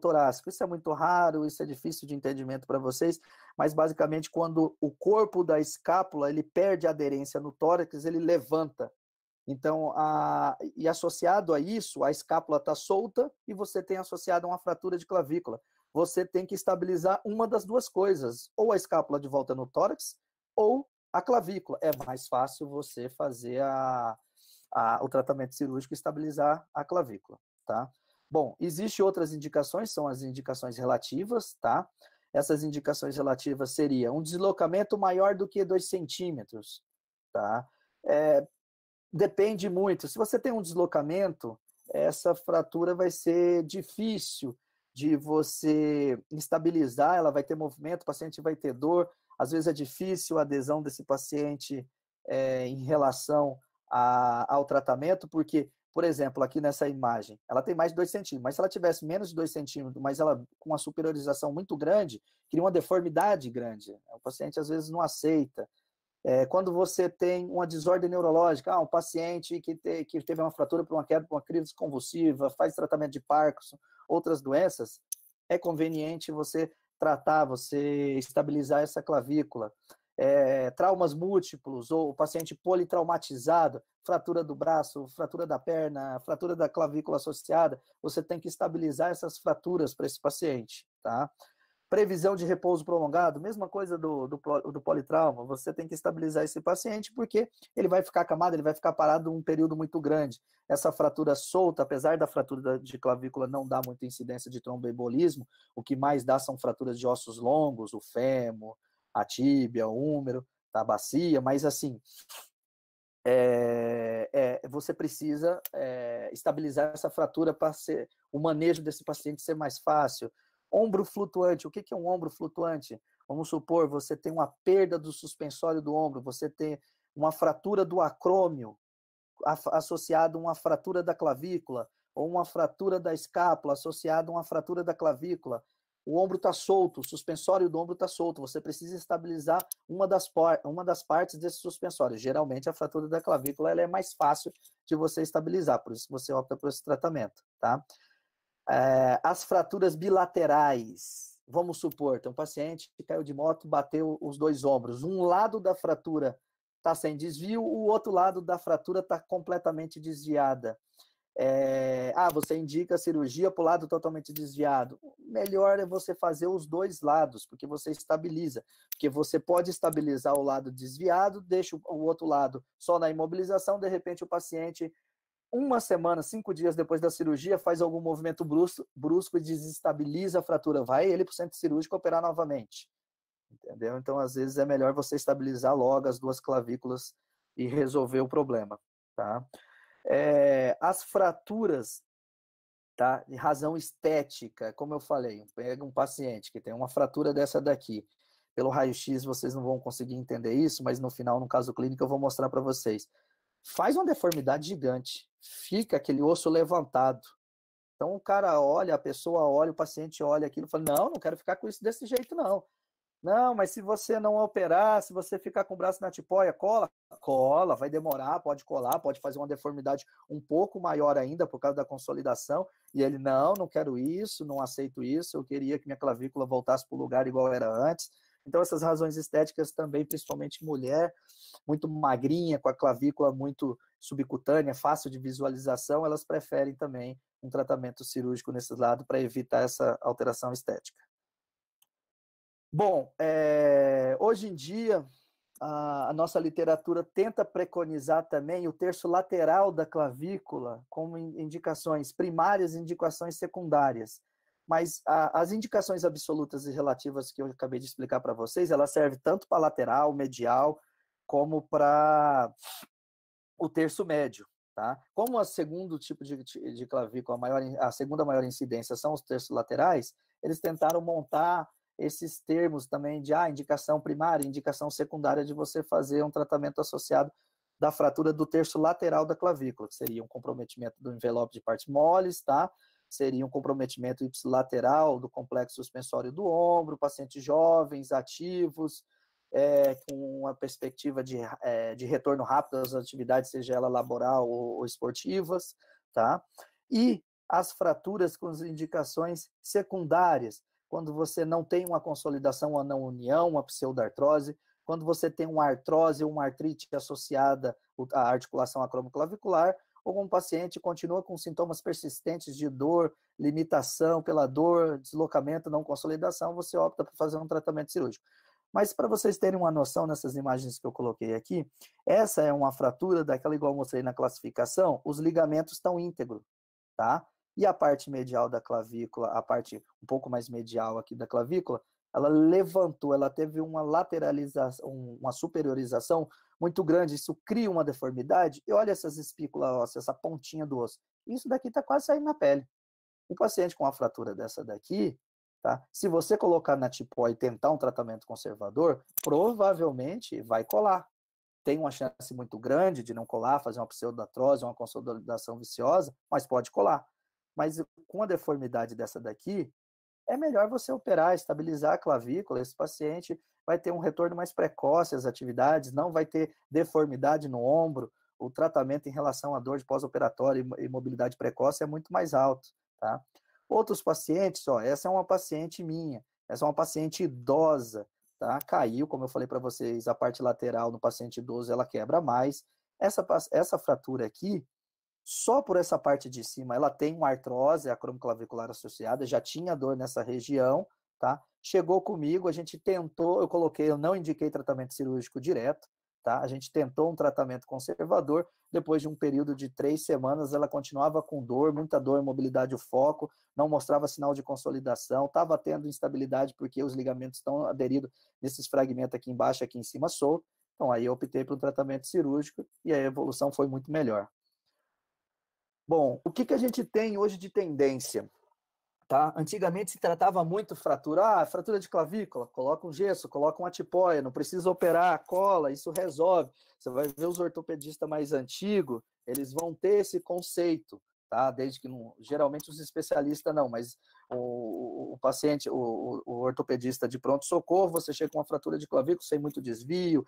torácica isso é muito raro, isso é difícil de entendimento para vocês, mas basicamente quando o corpo da escápula, ele perde aderência no tórax, ele levanta. Então, a, e associado a isso, a escápula está solta e você tem associado a uma fratura de clavícula. Você tem que estabilizar uma das duas coisas, ou a escápula de volta no tórax, ou a clavícula é mais fácil você fazer a, a, o tratamento cirúrgico e estabilizar a clavícula, tá? Bom, existem outras indicações, são as indicações relativas, tá? Essas indicações relativas seriam um deslocamento maior do que 2 centímetros, tá? É, depende muito. Se você tem um deslocamento, essa fratura vai ser difícil de você estabilizar, ela vai ter movimento, o paciente vai ter dor, às vezes é difícil a adesão desse paciente é, em relação a, ao tratamento, porque, por exemplo, aqui nessa imagem, ela tem mais de 2 centímetros, mas se ela tivesse menos de 2 centímetros, mas ela com uma superiorização muito grande, cria uma deformidade grande. O paciente às vezes não aceita. É, quando você tem uma desordem neurológica, ah, um paciente que, te, que teve uma fratura por uma queda, por uma crise convulsiva, faz tratamento de Parkinson, outras doenças, é conveniente você tratar, você estabilizar essa clavícula. É, traumas múltiplos, ou o paciente politraumatizado, fratura do braço, fratura da perna, fratura da clavícula associada, você tem que estabilizar essas fraturas para esse paciente, tá? Previsão de repouso prolongado, mesma coisa do, do, do politrauma, você tem que estabilizar esse paciente porque ele vai ficar acamado, ele vai ficar parado um período muito grande. Essa fratura solta, apesar da fratura de clavícula não dar muita incidência de tromboembolismo, o que mais dá são fraturas de ossos longos, o fêmur, a tíbia, o húmero, a bacia, mas assim, é, é, você precisa é, estabilizar essa fratura para o manejo desse paciente ser mais fácil, Ombro flutuante. O que, é um ombro flutuante? Vamos supor, você tem uma perda do suspensório do ombro, você tem uma fratura do acrômio associada a uma fratura da clavícula, ou uma fratura da escápula associada a uma fratura da clavícula. O ombro está solto, o suspensório do ombro está solto. Você precisa estabilizar uma das, uma das partes desse suspensório. Geralmente, a fratura da clavícula é mais fácil de você estabilizar, por isso você opta por esse tratamento, tá? É, as fraturas bilaterais. Vamos supor, tem um paciente que caiu de moto, bateu os dois ombros. Um lado da fratura está sem desvio, o outro lado da fratura está completamente desviada. É, ah, você indica cirurgia para o lado totalmente desviado. Melhor é você fazer os dois lados, porque você estabiliza. Porque você pode estabilizar o lado desviado, deixa o outro lado só na imobilização, de repente o paciente uma semana, cinco dias depois da cirurgia, faz algum movimento brusco, brusco e desestabiliza a fratura. Vai ele para o centro cirúrgico operar novamente. Entendeu? Então, às vezes, é melhor você estabilizar logo as duas clavículas e resolver o problema. Tá? É, as fraturas tá? De razão estética, como eu falei, pega um paciente que tem uma fratura dessa daqui. Pelo raio-x vocês não vão conseguir entender isso, mas no final, no caso clínico, eu vou mostrar para vocês. Faz uma deformidade gigante fica aquele osso levantado. Então o cara olha, a pessoa olha, o paciente olha aquilo e fala: Não, não quero ficar com isso desse jeito, não. Não, mas se você não operar, se você ficar com o braço na tipóia, cola? Cola, vai demorar, pode colar, pode fazer uma deformidade um pouco maior ainda por causa da consolidação. E ele: Não, não quero isso, não aceito isso, eu queria que minha clavícula voltasse para o lugar igual era antes. Então, essas razões estéticas também, principalmente mulher, muito magrinha, com a clavícula muito subcutânea, fácil de visualização, elas preferem também um tratamento cirúrgico nesse lado para evitar essa alteração estética. Bom, é, hoje em dia, a, a, nossa literatura tenta preconizar também o terço lateral da clavícula como indicações primárias e indicações secundárias mas a, as indicações absolutas e relativas que eu acabei de explicar para vocês, ela serve tanto para lateral, medial, como para o terço médio, tá? Como o segundo tipo de, de clavícula, a, maior, a segunda maior incidência são os terços laterais, eles tentaram montar esses termos também de ah, indicação primária, indicação secundária de você fazer um tratamento associado da fratura do terço lateral da clavícula, que seria um comprometimento do envelope de partes moles, tá? seriam um comprometimento ipsilateral do complexo suspensório do ombro, pacientes jovens, ativos, é, com uma perspectiva de, é, de retorno rápido às atividades, seja ela laboral ou, ou esportivas, tá? E as fraturas com as indicações secundárias, quando você não tem uma consolidação, ou não união, uma pseudartrose, quando você tem uma artrose ou uma artrite associada à articulação acromoclavicular, ou um paciente continua com sintomas persistentes de dor, limitação pela dor, deslocamento, não consolidação, você opta por fazer um tratamento cirúrgico. Mas para vocês terem uma noção nessas imagens que eu coloquei aqui, essa é uma fratura daquela igual eu mostrei na classificação, os ligamentos estão íntegros, tá? E a parte medial da clavícula, a parte um pouco mais medial aqui da clavícula, ela levantou, ela teve uma lateralização, uma superiorização muito grande, isso cria uma deformidade. E olha essas espículas ósseas, essa pontinha do osso. Isso daqui está quase saindo na pele. O paciente com uma fratura dessa daqui, tá? Se você colocar na tipó e tentar um tratamento conservador, provavelmente vai colar. Tem uma chance muito grande de não colar, fazer uma pseudatrose, uma consolidação viciosa, mas pode colar. Mas com a deformidade dessa daqui, é melhor você operar, estabilizar a clavícula, esse paciente vai ter um retorno mais precoce às atividades, não vai ter deformidade no ombro, o tratamento em relação à dor de pós-operatório e mobilidade precoce é muito mais alto, tá? Outros pacientes, ó, essa é uma paciente minha, essa é uma paciente idosa, tá? Caiu, como eu falei para vocês, a parte lateral no paciente idoso, ela quebra mais. Essa, essa fratura aqui, só por essa parte de cima, ela tem uma artrose acromoclavicular associada, já tinha dor nessa região, tá? Chegou comigo, a gente tentou, eu coloquei, eu não indiquei tratamento cirúrgico direto, tá? A gente tentou um tratamento conservador, depois de um período de três semanas, ela continuava com dor, muita dor, mobilidade, o foco, não mostrava sinal de consolidação, estava tendo instabilidade porque os ligamentos estão aderidos nesses fragmentos aqui embaixo, aqui em cima solto. Então, aí eu optei para um tratamento cirúrgico e a evolução foi muito melhor. Bom, o que, que a gente tem hoje de tendência? Tá? Antigamente se tratava muito fratura. Ah, fratura de clavícula, coloca um gesso, coloca uma tipóia, não precisa operar, cola, isso resolve. Você vai ver os ortopedistas mais antigos, eles vão ter esse conceito, tá? Desde que não, geralmente os especialistas não, mas o, o paciente, o, o, ortopedista de pronto-socorro, você chega com uma fratura de clavícula sem muito desvio,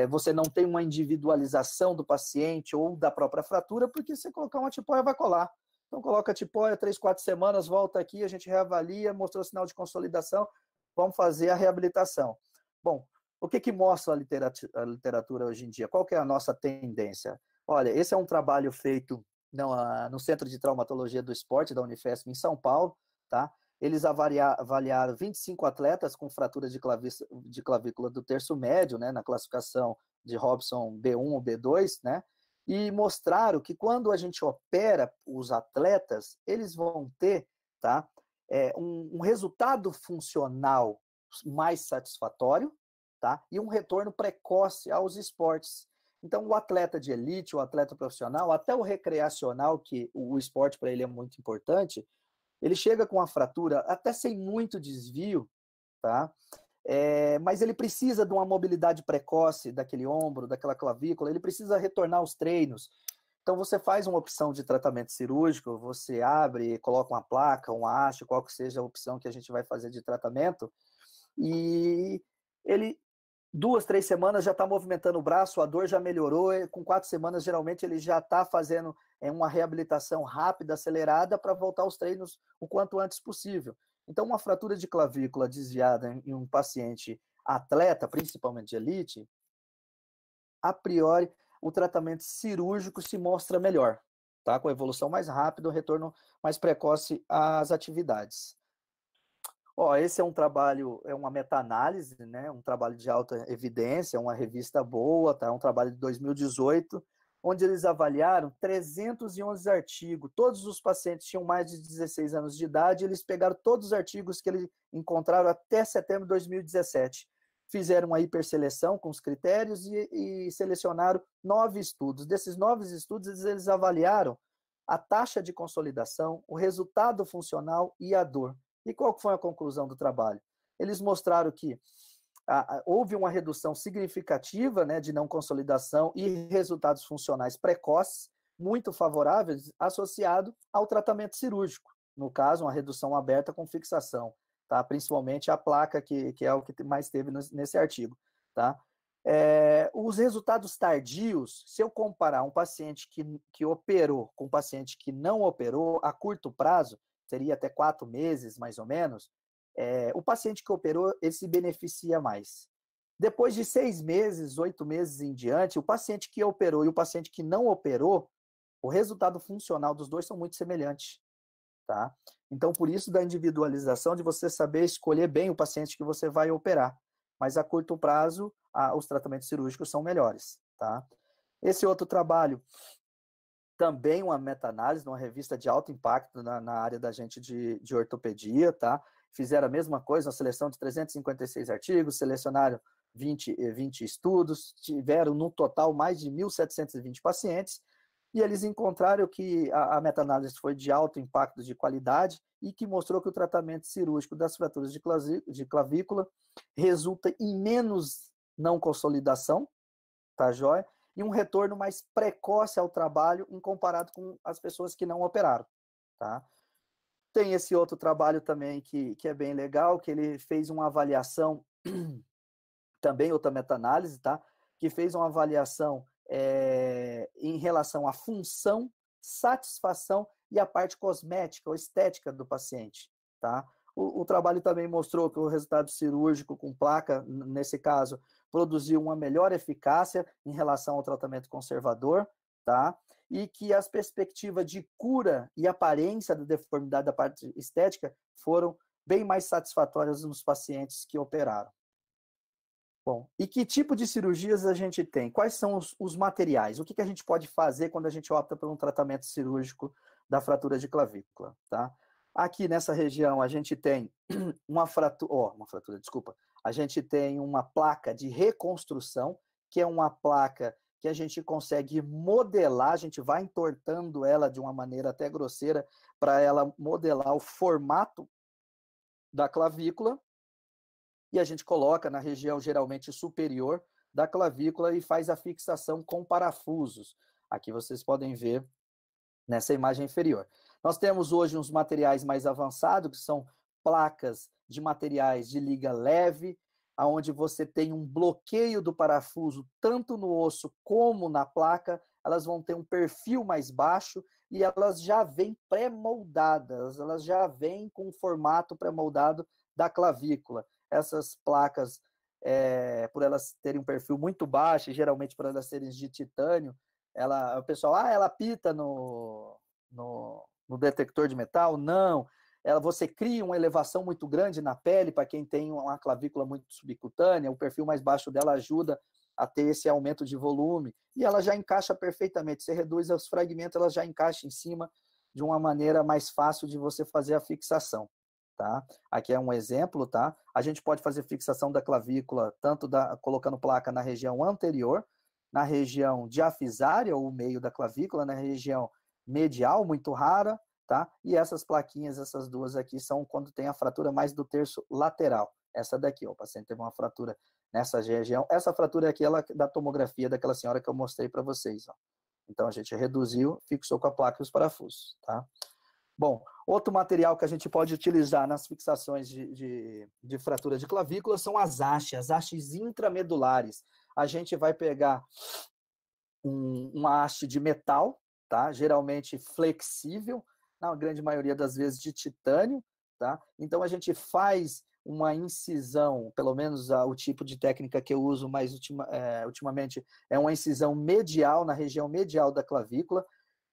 é, você não tem uma individualização do paciente ou da própria fratura, porque se colocar uma tipóia, vai colar. Então coloca a tipóia, três, quatro semanas, volta aqui, a gente reavalia, mostrou sinal de consolidação, vamos fazer a reabilitação. Bom, o que, que mostra a literatura, a literatura hoje em dia? Qual que é a nossa tendência? Olha, esse é um trabalho feito no, ah, no Centro de Traumatologia do Esporte da Unifesp em São Paulo, tá? Eles avaliaram 25 atletas com fratura de, de clavícula do terço médio, né, na classificação de Robson B1 ou B2, né, e mostraram que quando a gente opera os atletas, eles vão ter tá, é, um, um, resultado funcional mais satisfatório tá, e um retorno precoce aos esportes. Então, o atleta de elite, o atleta profissional, até o recreacional, que o esporte para ele é muito importante, ele chega com a fratura até sem muito desvio, tá? É, mas ele precisa de uma mobilidade precoce daquele ombro, daquela clavícula, ele precisa retornar aos treinos. Então você faz uma opção de tratamento cirúrgico, você abre, coloca uma placa, um haste, qual que seja a opção que a gente vai fazer de tratamento, e ele duas, três semanas já está movimentando o braço, a dor já melhorou. Com quatro semanas, geralmente, ele já está fazendo é, uma reabilitação rápida, acelerada, para voltar aos treinos o quanto antes possível. Então, uma fratura de clavícula desviada em um paciente atleta, principalmente de elite, a priori, o tratamento cirúrgico se mostra melhor, tá? Com evolução mais rápida, o retorno mais precoce às atividades. Ó, esse é um trabalho, é uma meta-análise, né? Um trabalho de alta evidência, uma revista boa, tá? É um trabalho de 2018, onde eles avaliaram 311 artigos. Todos os pacientes tinham mais de 16 anos de idade, eles pegaram todos os artigos que eles encontraram até setembro de 2017. Fizeram uma hiperseleção com os critérios e, e selecionaram nove estudos. Desses nove estudos, eles, eles avaliaram a taxa de consolidação, o resultado funcional e a dor. E qual foi a conclusão do trabalho? Eles mostraram que houve uma redução significativa né, de não consolidação e resultados funcionais precoces, muito favoráveis, associado ao tratamento cirúrgico. No caso, uma redução aberta com fixação, tá? principalmente a placa, que, que é o que mais teve nesse artigo. Tá? É, os resultados tardios, se eu comparar um paciente que, que operou com um paciente que não operou a curto prazo, seria até quatro meses, mais ou menos, é, o paciente que operou, ele se beneficia mais. Depois de seis meses, oito meses em diante, o paciente que operou e o paciente que não operou, o resultado funcional dos dois são muito semelhantes, tá? Então, por isso da individualização, de você saber escolher bem o paciente que você vai operar. Mas a curto prazo, a, os tratamentos cirúrgicos são melhores, tá? Esse outro trabalho também uma meta-análise, uma revista de alto impacto na, na área da gente de, de, ortopedia, tá? Fizeram a mesma coisa, uma seleção de 356 artigos, selecionaram 20, 20 eh, estudos, tiveram no total mais de 1.720 pacientes, e eles encontraram que a, a meta-análise foi de alto impacto de qualidade e que mostrou que o tratamento cirúrgico das fraturas de, de clavícula resulta em menos não consolidação, tá joia? e um retorno mais precoce ao trabalho em comparado com as pessoas que não operaram, tá? Tem esse outro trabalho também que, que é bem legal, que ele fez uma avaliação, também outra meta-análise, tá? Que fez uma avaliação é, em relação à função, satisfação e a parte cosmética ou estética do paciente, tá? O, o, trabalho também mostrou que o resultado cirúrgico com placa, nesse caso, produziu uma melhor eficácia em relação ao tratamento conservador, tá? E que as perspectivas de cura e aparência da deformidade da parte estética foram bem mais satisfatórias nos pacientes que operaram. Bom, e que tipo de cirurgias a gente tem? Quais são os, os materiais? O que, que a gente pode fazer quando a gente opta por um tratamento cirúrgico da fratura de clavícula, tá? Aqui nessa região a gente tem uma fratura, oh, uma fratura, desculpa, a gente tem uma placa de reconstrução, que é uma placa que a gente consegue modelar, a gente vai entortando ela de uma maneira até grosseira para ela modelar o formato da clavícula e a gente coloca na região geralmente superior da clavícula e faz a fixação com parafusos. Aqui vocês podem ver nessa imagem inferior. Nós temos hoje uns materiais mais avançados, que são placas de materiais de liga leve, aonde você tem um bloqueio do parafuso tanto no osso como na placa, elas vão ter um perfil mais baixo e elas já vêm pré-moldadas, elas já vêm com o formato pré-moldado da clavícula. Essas placas, é, por elas terem um perfil muito baixo, geralmente por elas serem de titânio, ela, o pessoal, ah, ela pita no, no, no detector de metal? Não, ela, você cria uma elevação muito grande na pele, para quem tem uma clavícula muito subcutânea, o perfil mais baixo dela ajuda a ter esse aumento de volume, e ela já encaixa perfeitamente, você reduz os fragmentos, ela já encaixa em cima de uma maneira mais fácil de você fazer a fixação, tá? Aqui é um exemplo, tá? A gente pode fazer fixação da clavícula, tanto da, colocando placa na região anterior, na região diafisária, ou meio da clavícula, na região medial, muito rara, tá? E essas plaquinhas, essas duas aqui, são quando tem a fratura mais do terço lateral. Essa daqui, ó, o paciente teve uma fratura nessa região. Essa fratura aqui, ela da tomografia daquela senhora que eu mostrei para vocês, ó. Então, a gente reduziu, fixou com a placa e os parafusos, tá? Bom, outro material que a gente pode utilizar nas fixações de, de, de fratura de clavícula são as hastes, as hastes intramedulares. A gente vai pegar um, uma haste de metal, tá? Geralmente flexível, na grande maioria das vezes de titânio, tá? Então a gente faz uma incisão, pelo menos o tipo de técnica que eu uso mais ultima, é, ultimamente, é uma incisão medial, na região medial da clavícula,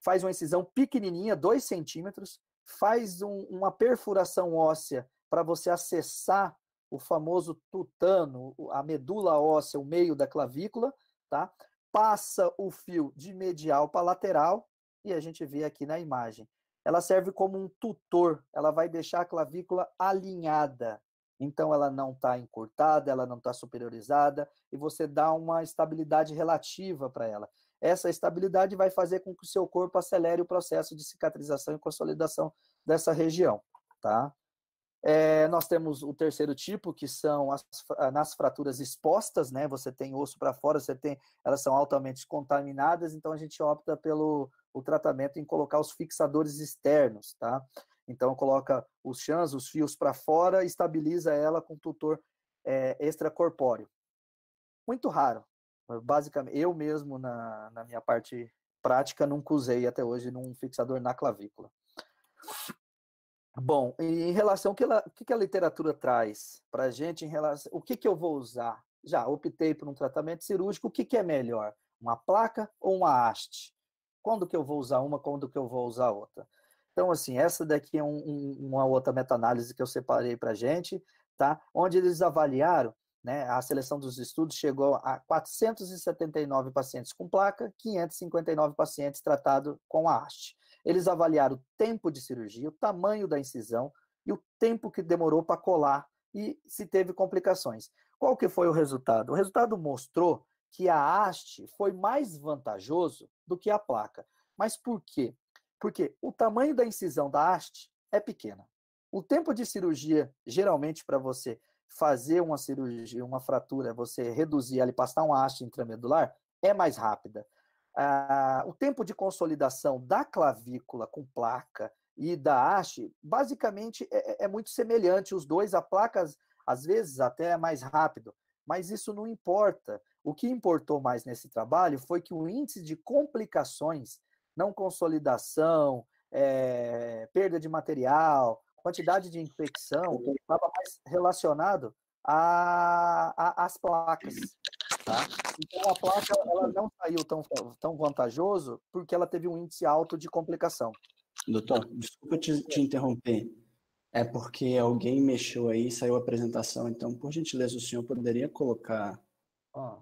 faz uma incisão pequenininha, 2 centímetros, faz um, uma perfuração óssea para você acessar o famoso tutano, a medula óssea, o meio da clavícula, tá? Passa o fio de medial para lateral, e a gente vê aqui na imagem ela serve como um tutor, ela vai deixar a clavícula alinhada. Então, ela não está encurtada, ela não está superiorizada, e você dá uma estabilidade relativa para ela. Essa estabilidade vai fazer com que o seu corpo acelere o processo de cicatrização e consolidação dessa região, tá? É, nós temos o terceiro tipo, que são as, ah, nas fraturas expostas, né? Você tem osso para fora, você tem, elas são altamente contaminadas, então a gente opta pelo o tratamento em colocar os fixadores externos, tá? Então, coloca os chãs, os fios para fora, estabiliza ela com tutor é, extracorpóreo. Muito raro. Basicamente, eu mesmo, na, na minha parte prática, nunca usei até hoje num fixador na clavícula. Bom, em relação ao que, ela, que, que a literatura traz para a gente, em relação, o que, que eu vou usar? Já optei por um tratamento cirúrgico, o que, que é melhor? Uma placa ou uma haste? Quando que eu vou usar uma, quando que eu vou usar outra? Então, assim, essa daqui é um, um, uma outra meta-análise que eu separei para a gente, tá? Onde eles avaliaram, né? A seleção dos estudos chegou a 479 pacientes com placa, 559 pacientes tratados com a haste. Eles avaliaram o tempo de cirurgia, o tamanho da incisão e o tempo que demorou para colar e se teve complicações. Qual que foi o resultado? O resultado mostrou que a haste foi mais vantajoso do que a placa. Mas por quê? Porque o tamanho da incisão da haste é pequena. O tempo de cirurgia, geralmente, para você fazer uma cirurgia, uma fratura, você reduzir ali passar uma haste intramedular, é mais rápida. Ah, o tempo de consolidação da clavícula com placa e da haste, basicamente, é, é, é muito semelhante. Os dois, a placa, às vezes, até é mais rápido. Mas isso não importa. O que importou mais nesse trabalho foi que o índice de complicações, não consolidação, é, perda de material, quantidade de infecção, estava mais relacionado às placas. Tá? Então, a placa ela não saiu tão, tão vantajoso porque ela teve um índice alto de complicação. Doutor, desculpa te, te interromper. É porque alguém mexeu aí, saiu a apresentação. Então, por gentileza, o senhor poderia colocar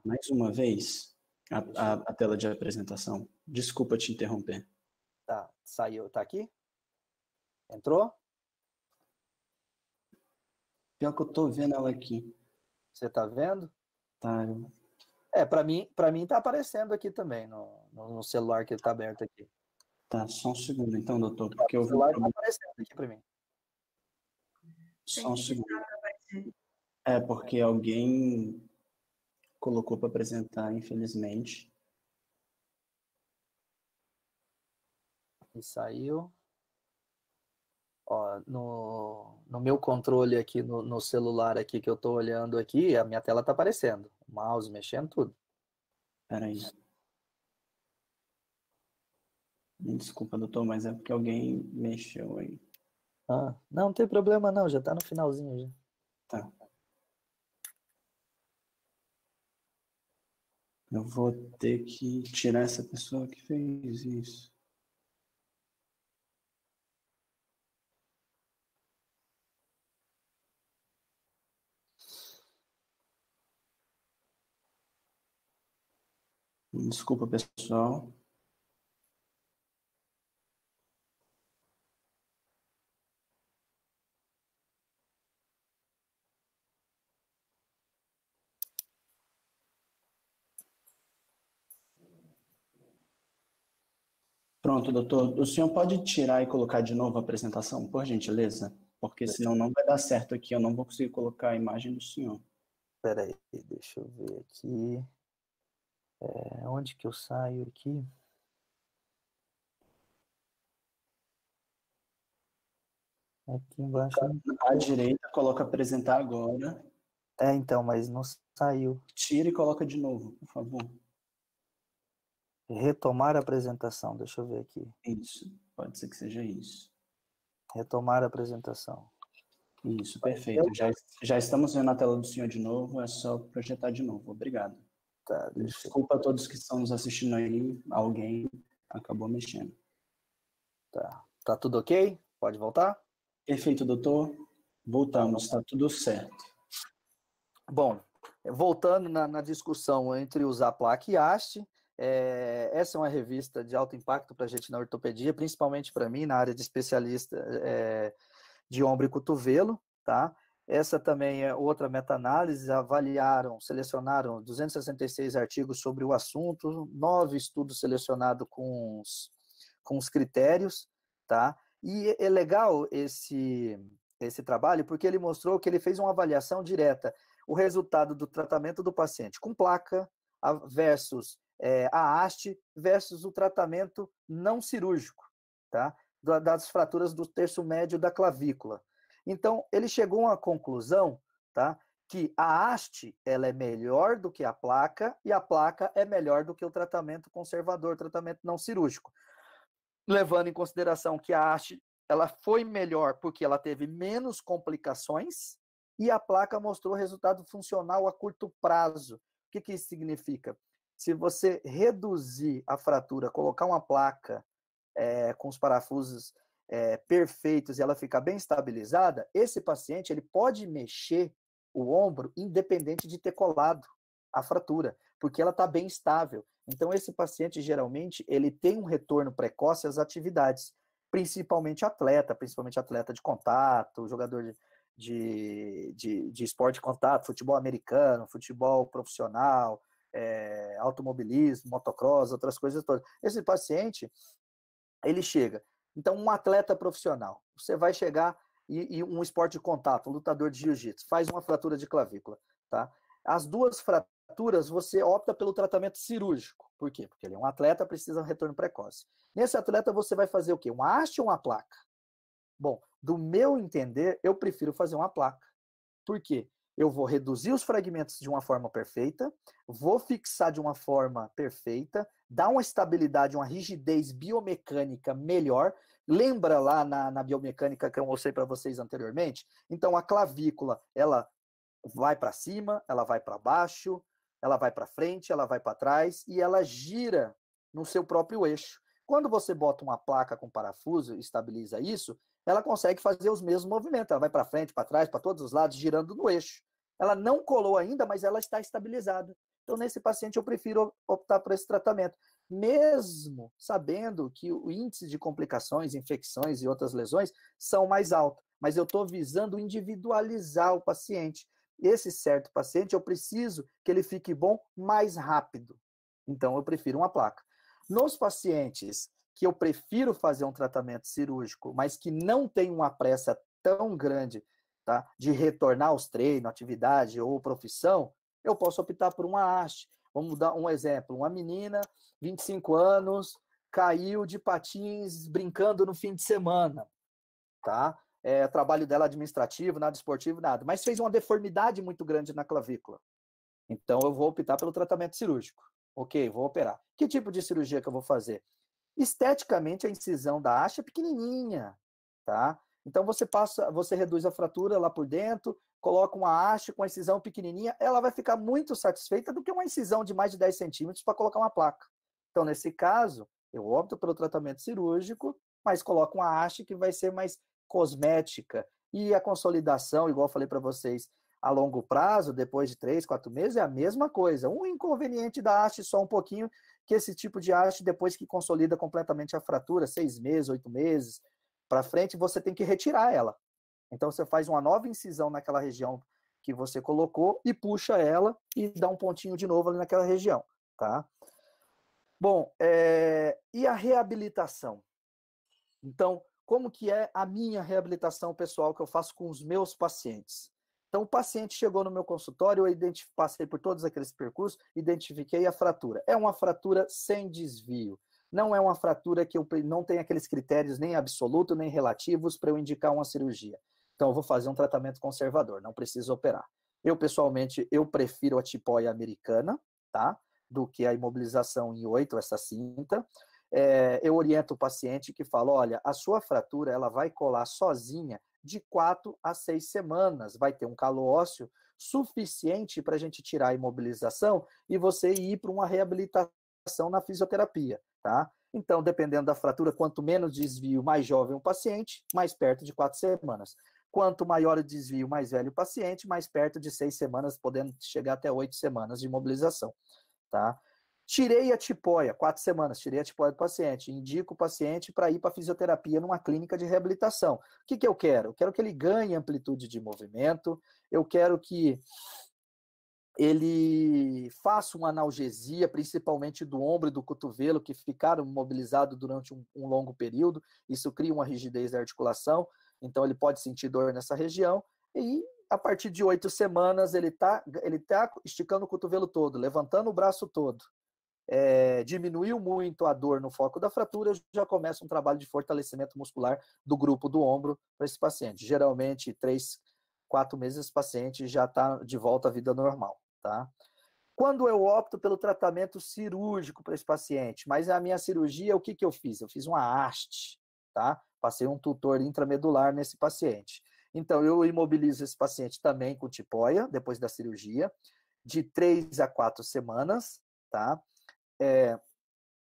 mais uma vez, a, a, a, tela de apresentação. Desculpa te interromper. Tá, saiu, tá aqui? Entrou? Pior que eu tô vendo ela aqui. Você tá vendo? Tá. Eu... É, para mim, para mim tá aparecendo aqui também no, no, celular que tá aberto aqui. Tá, só um segundo então, doutor, porque tá, celular vou... tá aparecendo aqui para mim. Só um segundo. É porque alguém colocou para apresentar, infelizmente. E saiu. Ó, no, no meu controle aqui, no, no celular aqui que eu estou olhando aqui, a minha tela está aparecendo. Mouse mexendo, tudo. Peraí. Me desculpa, doutor, mas é porque alguém mexeu aí. Ah, não, não tem problema não, já está no finalzinho já. Tá. Eu vou ter que tirar essa pessoa que fez isso. Desculpa, pessoal. Pronto, doutor. O senhor pode tirar e colocar de novo a apresentação, por gentileza? Porque senão não vai dar certo aqui, eu não vou conseguir colocar a imagem do senhor. Espera aí, deixa eu ver aqui. É, onde que eu saio aqui? Aqui embaixo. À tá direita, coloca apresentar agora. É, então, mas não saiu. Tira e coloca de novo, por favor. Retomar a apresentação, deixa eu ver aqui. Isso, pode ser que seja isso. Retomar a apresentação. Isso, perfeito. Já, já estamos vendo a tela do senhor de novo, é só projetar de novo. Obrigado. Tá, Desculpa a todos que estão nos assistindo aí, alguém acabou mexendo. Tá. Tá tudo ok? Pode voltar? Perfeito, doutor. Voltamos, tá tudo certo. Bom, voltando na, na discussão entre usar placa e haste, é, essa é uma revista de alto impacto para a gente na ortopedia, principalmente para mim, na área de especialista é, de ombro e cotovelo, tá? Essa também é outra meta-análise, avaliaram, selecionaram 266 artigos sobre o assunto, nove estudos selecionados com os, com os critérios, tá? E é legal esse, esse trabalho porque ele mostrou que ele fez uma avaliação direta, o resultado do tratamento do paciente com placa versus é, a haste versus o tratamento não cirúrgico, tá? Das fraturas do terço médio da clavícula. Então, ele chegou à conclusão, tá? Que a haste, ela é melhor do que a placa e a placa é melhor do que o tratamento conservador, tratamento não cirúrgico. Levando em consideração que a haste, ela foi melhor porque ela teve menos complicações e a placa mostrou resultado funcional a curto prazo. O que, que isso significa? se você reduzir a fratura, colocar uma placa é, com os parafusos é, perfeitos e ela ficar bem estabilizada, esse paciente ele pode mexer o ombro independente de ter colado a fratura, porque ela está bem estável. Então esse paciente geralmente ele tem um retorno precoce às atividades, principalmente atleta, principalmente atleta de contato, jogador de, de, de, de esporte de contato, futebol americano, futebol profissional, é, automobilismo, motocross, outras coisas todas. Esse paciente, ele chega. Então, um atleta profissional, você vai chegar e, e um esporte de contato, um lutador de jiu-jitsu, faz uma fratura de clavícula, tá? As duas fraturas, você opta pelo tratamento cirúrgico. Por quê? Porque ele é um atleta, precisa de um retorno precoce. Nesse atleta, você vai fazer o quê? Um haste ou uma placa? Bom, do meu entender, eu prefiro fazer uma placa. Por quê? eu vou reduzir os fragmentos de uma forma perfeita, vou fixar de uma forma perfeita, dar uma estabilidade, uma rigidez biomecânica melhor. Lembra lá na, na biomecânica que eu mostrei para vocês anteriormente? Então, a clavícula, ela vai para cima, ela vai para baixo, ela vai para frente, ela vai para trás e ela gira no seu próprio eixo. Quando você bota uma placa com parafuso e estabiliza isso, ela consegue fazer os mesmos movimentos. Ela vai para frente, para trás, para todos os lados, girando no eixo. Ela não colou ainda, mas ela está estabilizada. Então, nesse paciente, eu prefiro optar por esse tratamento, mesmo sabendo que o índice de complicações, infecções e outras lesões são mais alto. Mas eu estou visando individualizar o paciente. Esse certo paciente, eu preciso que ele fique bom mais rápido. Então, eu prefiro uma placa. Nos pacientes que eu prefiro fazer um tratamento cirúrgico, mas que não tem uma pressa tão grande tá? de retornar aos treinos, atividade ou profissão, eu posso optar por uma haste. Vamos dar um exemplo: uma menina, 25 anos, caiu de patins brincando no fim de semana, tá? É, trabalho dela administrativo, nada esportivo, nada, mas fez uma deformidade muito grande na clavícula. Então eu vou optar pelo tratamento cirúrgico. Ok, vou operar. Que tipo de cirurgia que eu vou fazer? Esteticamente, a incisão da haste é pequenininha, tá? Então você passa, você reduz a fratura lá por dentro, coloca uma haste com uma incisão pequenininha, ela vai ficar muito satisfeita do que uma incisão de mais de 10 centímetros para colocar uma placa. Então, nesse caso, eu opto pelo tratamento cirúrgico, mas coloco uma haste que vai ser mais cosmética. E a consolidação, igual falei para vocês, a longo prazo, depois de três, quatro meses, é a mesma coisa. Um inconveniente da haste só um pouquinho, que esse tipo de haste, depois que consolida completamente a fratura, seis meses, oito meses, para frente, você tem que retirar ela. Então você faz uma nova incisão naquela região que você colocou e puxa ela e dá um pontinho de novo ali naquela região, tá? Bom, é... e a reabilitação? Então, como que é a minha reabilitação pessoal que eu faço com os meus pacientes? Então, o paciente chegou no meu consultório, eu passei por todos aqueles percursos, identifiquei a fratura. É uma fratura sem desvio não é uma fratura que eu não tem aqueles critérios nem absoluto nem relativos para eu indicar uma cirurgia. Então eu vou fazer um tratamento conservador, não preciso operar. Eu pessoalmente eu prefiro a tipóia americana, tá? Do que a imobilização em oito, essa cinta. É, eu oriento o paciente que fala, olha, a sua fratura ela vai colar sozinha de quatro a seis semanas. Vai ter um calo ósseo suficiente para a gente tirar a imobilização e você ir para uma reabilitação ação na fisioterapia, tá? Então, dependendo da fratura, quanto menos desvio, mais jovem o paciente, mais perto de quatro semanas. Quanto maior o desvio, mais velho o paciente, mais perto de seis semanas, podendo chegar até oito semanas de imobilização, tá? Tirei a tipóia, quatro semanas, tirei a tipóia do paciente, indico o paciente para ir para fisioterapia numa clínica de reabilitação. O que, que eu quero? Eu quero que ele ganhe amplitude de movimento, eu quero que ele faça uma analgesia, principalmente do ombro e do cotovelo, que ficaram mobilizados durante um, um, longo período. Isso cria uma rigidez da articulação, então ele pode sentir dor nessa região. E a partir de oito semanas, ele está ele tá esticando o cotovelo todo, levantando o braço todo. É, diminuiu muito a dor no foco da fratura, já começa um trabalho de fortalecimento muscular do grupo do ombro para esse paciente. Geralmente, três, quatro meses, esse paciente já está de volta à vida normal tá? Quando eu opto pelo tratamento cirúrgico para esse paciente, mas a minha cirurgia, o que, que eu fiz? Eu fiz uma haste, tá? Passei um tutor intramedular nesse paciente. Então, eu imobilizo esse paciente também com tipóia, depois da cirurgia, de três a quatro semanas, tá? É,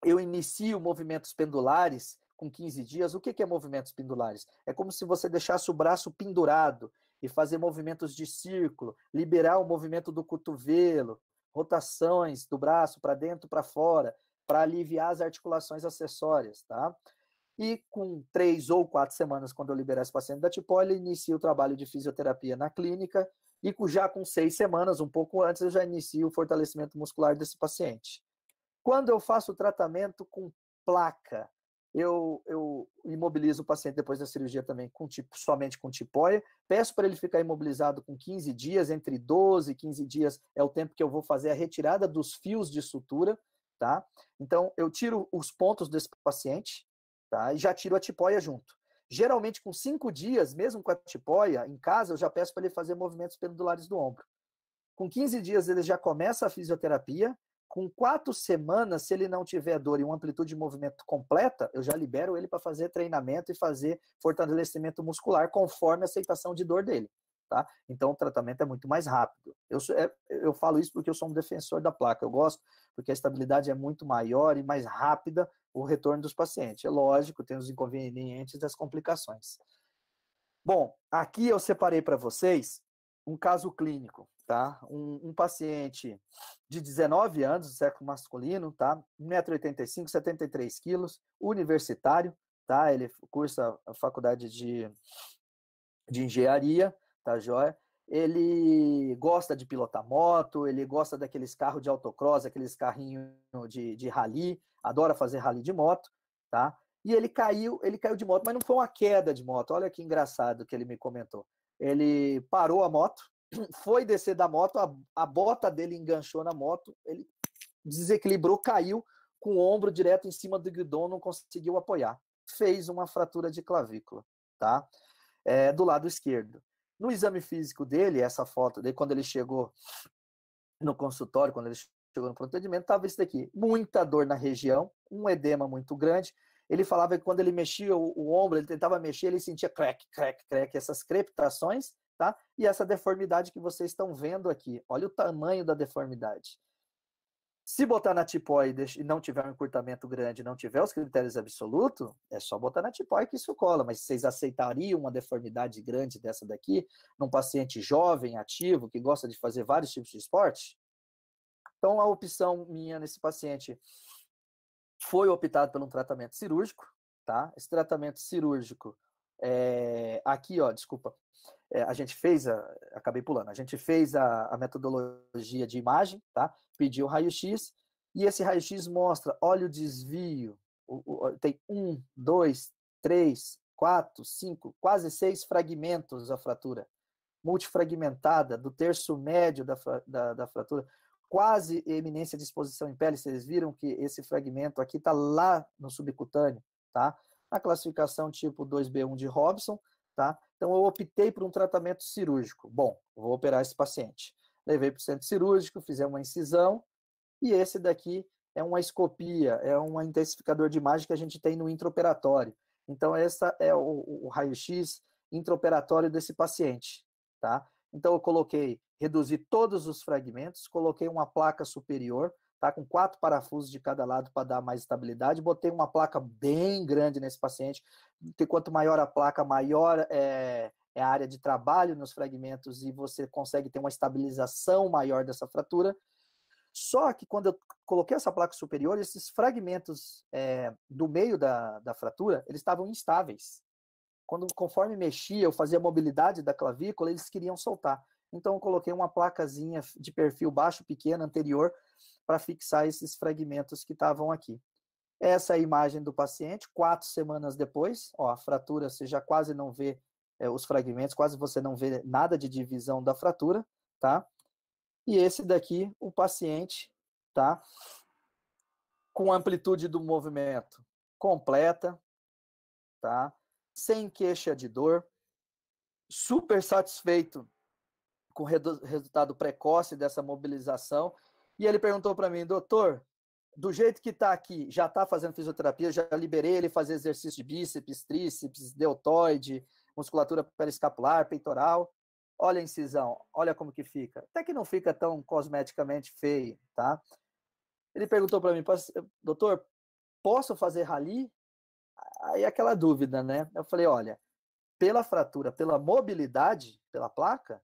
eu inicio movimentos pendulares com 15 dias. O que, que é movimentos pendulares? É como se você deixasse o braço pendurado e fazer movimentos de círculo, liberar o movimento do cotovelo, rotações do braço para dentro, para fora, para aliviar as articulações acessórias, tá? E com três ou quatro semanas, quando eu liberar esse paciente da tipó, ele inicia o trabalho de fisioterapia na clínica, e já com seis semanas, um pouco antes, eu já inicio o fortalecimento muscular desse paciente. Quando eu faço o tratamento com placa, eu, eu imobilizo o paciente depois da cirurgia também com tipo, somente com tipóia, peço para ele ficar imobilizado com 15 dias, entre 12 e 15 dias é o tempo que eu vou fazer a retirada dos fios de sutura, tá? Então, eu tiro os pontos desse paciente, tá? E já tiro a tipóia junto. Geralmente, com 5 dias, mesmo com a tipóia, em casa, eu já peço para ele fazer movimentos pendulares do ombro. Com 15 dias, ele já começa a fisioterapia, com quatro semanas, se ele não tiver dor e uma amplitude de movimento completa, eu já libero ele para fazer treinamento e fazer fortalecimento muscular conforme a aceitação de dor dele. Tá? Então o tratamento é muito mais rápido. Eu, é, eu falo isso porque eu sou um defensor da placa, eu gosto, porque a estabilidade é muito maior e mais rápida o retorno dos pacientes. É lógico, tem os inconvenientes das complicações. Bom, aqui eu separei para vocês um caso clínico tá? Um, um, paciente de 19 anos, do sexo masculino, tá? 1,85m, 73 quilos, universitário, tá? Ele cursa a faculdade de, de engenharia, tá joia? Ele gosta de pilotar moto, ele gosta daqueles carros de autocross, aqueles carrinhos de, de rally, adora fazer rally de moto, tá? E ele caiu, ele caiu de moto, mas não foi uma queda de moto. Olha que engraçado que ele me comentou. Ele parou a moto, foi descer da moto, a, a bota dele enganchou na moto, ele desequilibrou, caiu com o ombro direto em cima do guidão, não conseguiu apoiar. Fez uma fratura de clavícula, tá? É, do lado esquerdo. No exame físico dele, essa foto dele, quando ele chegou no consultório, quando ele chegou no procedimento, estava isso daqui. Muita dor na região, um edema muito grande. Ele falava que quando ele mexia o, o ombro, ele tentava mexer, ele sentia crack, crack, crack, essas crepitações tá? E essa deformidade que vocês estão vendo aqui, olha o tamanho da deformidade. Se botar na tipói e não tiver um encurtamento grande, não tiver os critérios absolutos, é só botar na tipói que isso cola. Mas vocês aceitariam uma deformidade grande dessa daqui, num paciente jovem, ativo, que gosta de fazer vários tipos de esporte? Então, a opção minha nesse paciente foi optado por um tratamento cirúrgico, tá? Esse tratamento cirúrgico, é, aqui, ó, desculpa, é, a gente fez, a, acabei pulando, a gente fez a, a metodologia de imagem, tá? Pediu raio-x, e esse raio-x mostra, olha o desvio, o, o, tem um, dois, três, quatro, cinco, quase seis fragmentos da fratura, multifragmentada, do terço médio da, da, da fratura, quase eminência de exposição em pele, vocês viram que esse fragmento aqui está lá no subcutâneo, tá? Na classificação tipo 2B1 de Robson, tá? Então eu optei por um tratamento cirúrgico. Bom, vou operar esse paciente. Levei para o centro cirúrgico, fizemos uma incisão, e esse daqui é uma escopia, é um intensificador de imagem que a gente tem no intraoperatório. Então, essa é o, o raio-x intraoperatório desse paciente, tá? Então, eu coloquei, reduzi todos os fragmentos, coloquei uma placa superior, tá com quatro parafusos de cada lado para dar mais estabilidade. Botei uma placa bem grande nesse paciente, porque quanto maior a placa, maior é, é a área de trabalho nos fragmentos e você consegue ter uma estabilização maior dessa fratura. Só que quando eu coloquei essa placa superior, esses fragmentos é, do meio da, da fratura, eles estavam instáveis. Quando, conforme mexia, eu fazia a mobilidade da clavícula, eles queriam soltar. Então, eu coloquei uma placazinha de perfil baixo, pequena, anterior, para fixar esses fragmentos que estavam aqui. Essa é a imagem do paciente, quatro semanas depois, ó, a fratura você já quase não vê é, os fragmentos, quase você não vê nada de divisão da fratura, tá? E esse daqui, o paciente, tá? Com amplitude do movimento completa, tá? Sem queixa de dor, super satisfeito com o resultado precoce dessa mobilização e ele perguntou para mim, doutor, do jeito que está aqui, já está fazendo fisioterapia, já liberei ele fazer exercício de bíceps, tríceps, deltoide, musculatura periscapular, peitoral. Olha a incisão, olha como que fica. Até que não fica tão cosmeticamente feio, tá? Ele perguntou para mim, doutor, posso fazer rali? Aí aquela dúvida, né? Eu falei, olha, pela fratura, pela mobilidade, pela placa,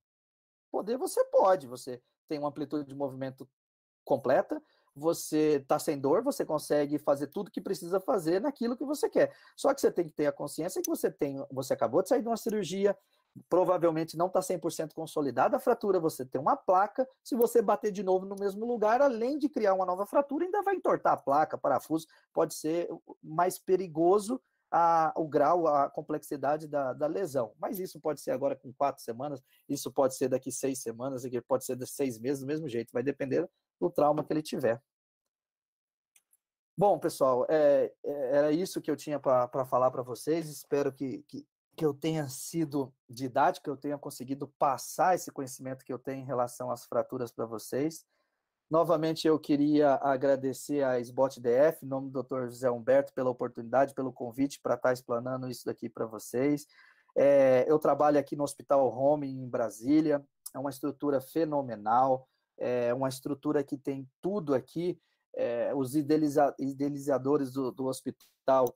poder você pode, você tem uma amplitude de movimento completa, você está sem dor, você consegue fazer tudo que precisa fazer naquilo que você quer. Só que você tem que ter a consciência que você tem, você acabou de sair de uma cirurgia, provavelmente não está 100% consolidada a fratura, você tem uma placa, se você bater de novo no mesmo lugar, além de criar uma nova fratura, ainda vai entortar a placa, parafuso, pode ser mais perigoso a, o grau, a complexidade da, da, lesão. Mas isso pode ser agora com quatro semanas, isso pode ser daqui seis semanas, pode ser daqui seis meses, do mesmo jeito, vai depender o trauma que ele tiver. Bom, pessoal, é, é era isso que eu tinha para falar para vocês. Espero que, que, que eu tenha sido didático, que eu tenha conseguido passar esse conhecimento que eu tenho em relação às fraturas para vocês. Novamente, eu queria agradecer a DF, em nome do Dr. José Humberto, pela oportunidade, pelo convite para estar tá explanando isso daqui para vocês. É, eu trabalho aqui no Hospital Home, em Brasília, é uma estrutura fenomenal é uma estrutura que tem tudo aqui. É, os idealiza idealizadores do, do hospital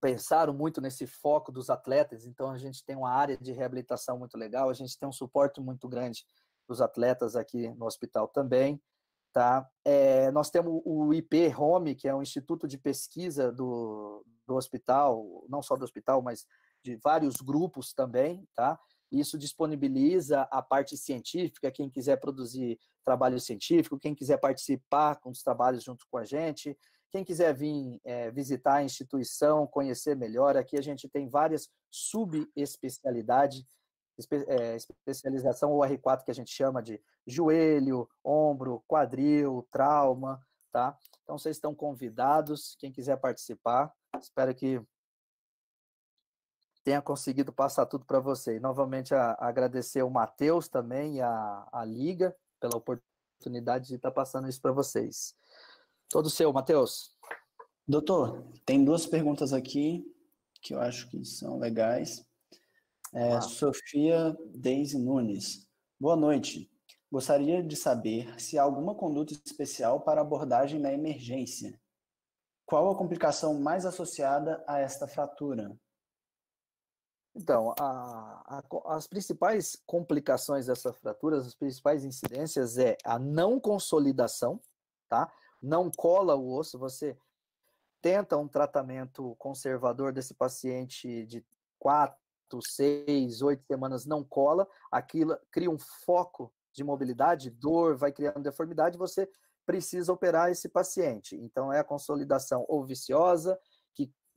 pensaram muito nesse foco dos atletas, então a gente tem uma área de reabilitação muito legal, a gente tem um suporte muito grande dos atletas aqui no hospital também, tá? É, nós temos o IP Home, que é um instituto de pesquisa do, do hospital, não só do hospital, mas de vários grupos também, tá? Isso disponibiliza a parte científica, quem quiser produzir trabalho científico, quem quiser participar com os trabalhos junto com a gente, quem quiser vir é, visitar a instituição, conhecer melhor, aqui a gente tem várias subespecialidades, espe é, especialização ou R4 que a gente chama de joelho, ombro, quadril, trauma, tá? Então vocês estão convidados, quem quiser participar, espero que tenha conseguido passar tudo para você. E, novamente a, agradecer o Matheus também e a, a Liga pela oportunidade de estar tá passando isso para vocês. Todo seu, Matheus. Doutor, tem duas perguntas aqui que eu acho que são legais. É, ah. Sofia Deise Nunes. Boa noite. Gostaria de saber se há alguma conduta especial para abordagem na emergência. Qual a complicação mais associada a esta fratura? Então, a, a, as principais complicações dessas fraturas, as principais incidências é a não consolidação, tá? Não cola o osso, você tenta um tratamento conservador desse paciente de quatro, seis, oito semanas, não cola, aquilo cria um foco de mobilidade, dor, vai criando deformidade, você precisa operar esse paciente. Então, é a consolidação ou viciosa,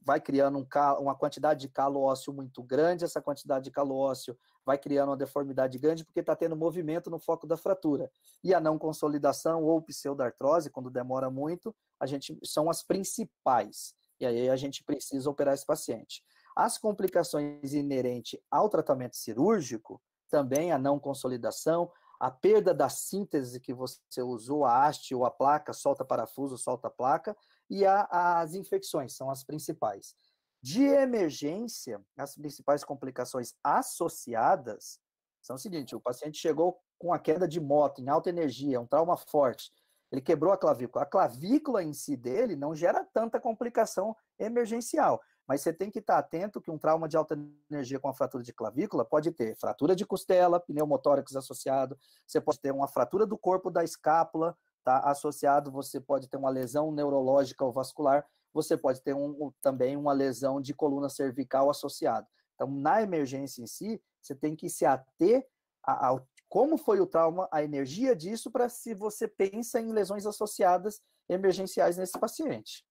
vai criando um uma quantidade de calo ósseo muito grande, essa quantidade de calo ósseo vai criando uma deformidade grande porque está tendo movimento no foco da fratura. E a não consolidação ou pseudartrose, quando demora muito, a gente são as principais. E aí a gente precisa operar esse paciente. As complicações inerentes ao tratamento cirúrgico, também a não consolidação, a perda da síntese que você usou, a haste ou a placa, solta parafuso, solta placa, e a, as infecções, são as principais. De emergência, as principais complicações associadas são o seguinte: o paciente chegou com a queda de moto em alta energia, um trauma forte, ele quebrou a clavícula. A clavícula em si dele não gera tanta complicação emergencial, mas você tem que estar atento que um trauma de alta energia com a fratura de clavícula pode ter fratura de costela, pneumotórax associado, você pode ter uma fratura do corpo da escápula, tá? Associado, você pode ter uma lesão neurológica ou vascular, você pode ter um, também uma lesão de coluna cervical associada. Então, na emergência em si, você tem que se ater ao como foi o trauma, a energia disso, para se você pensa em lesões associadas emergenciais nesse paciente.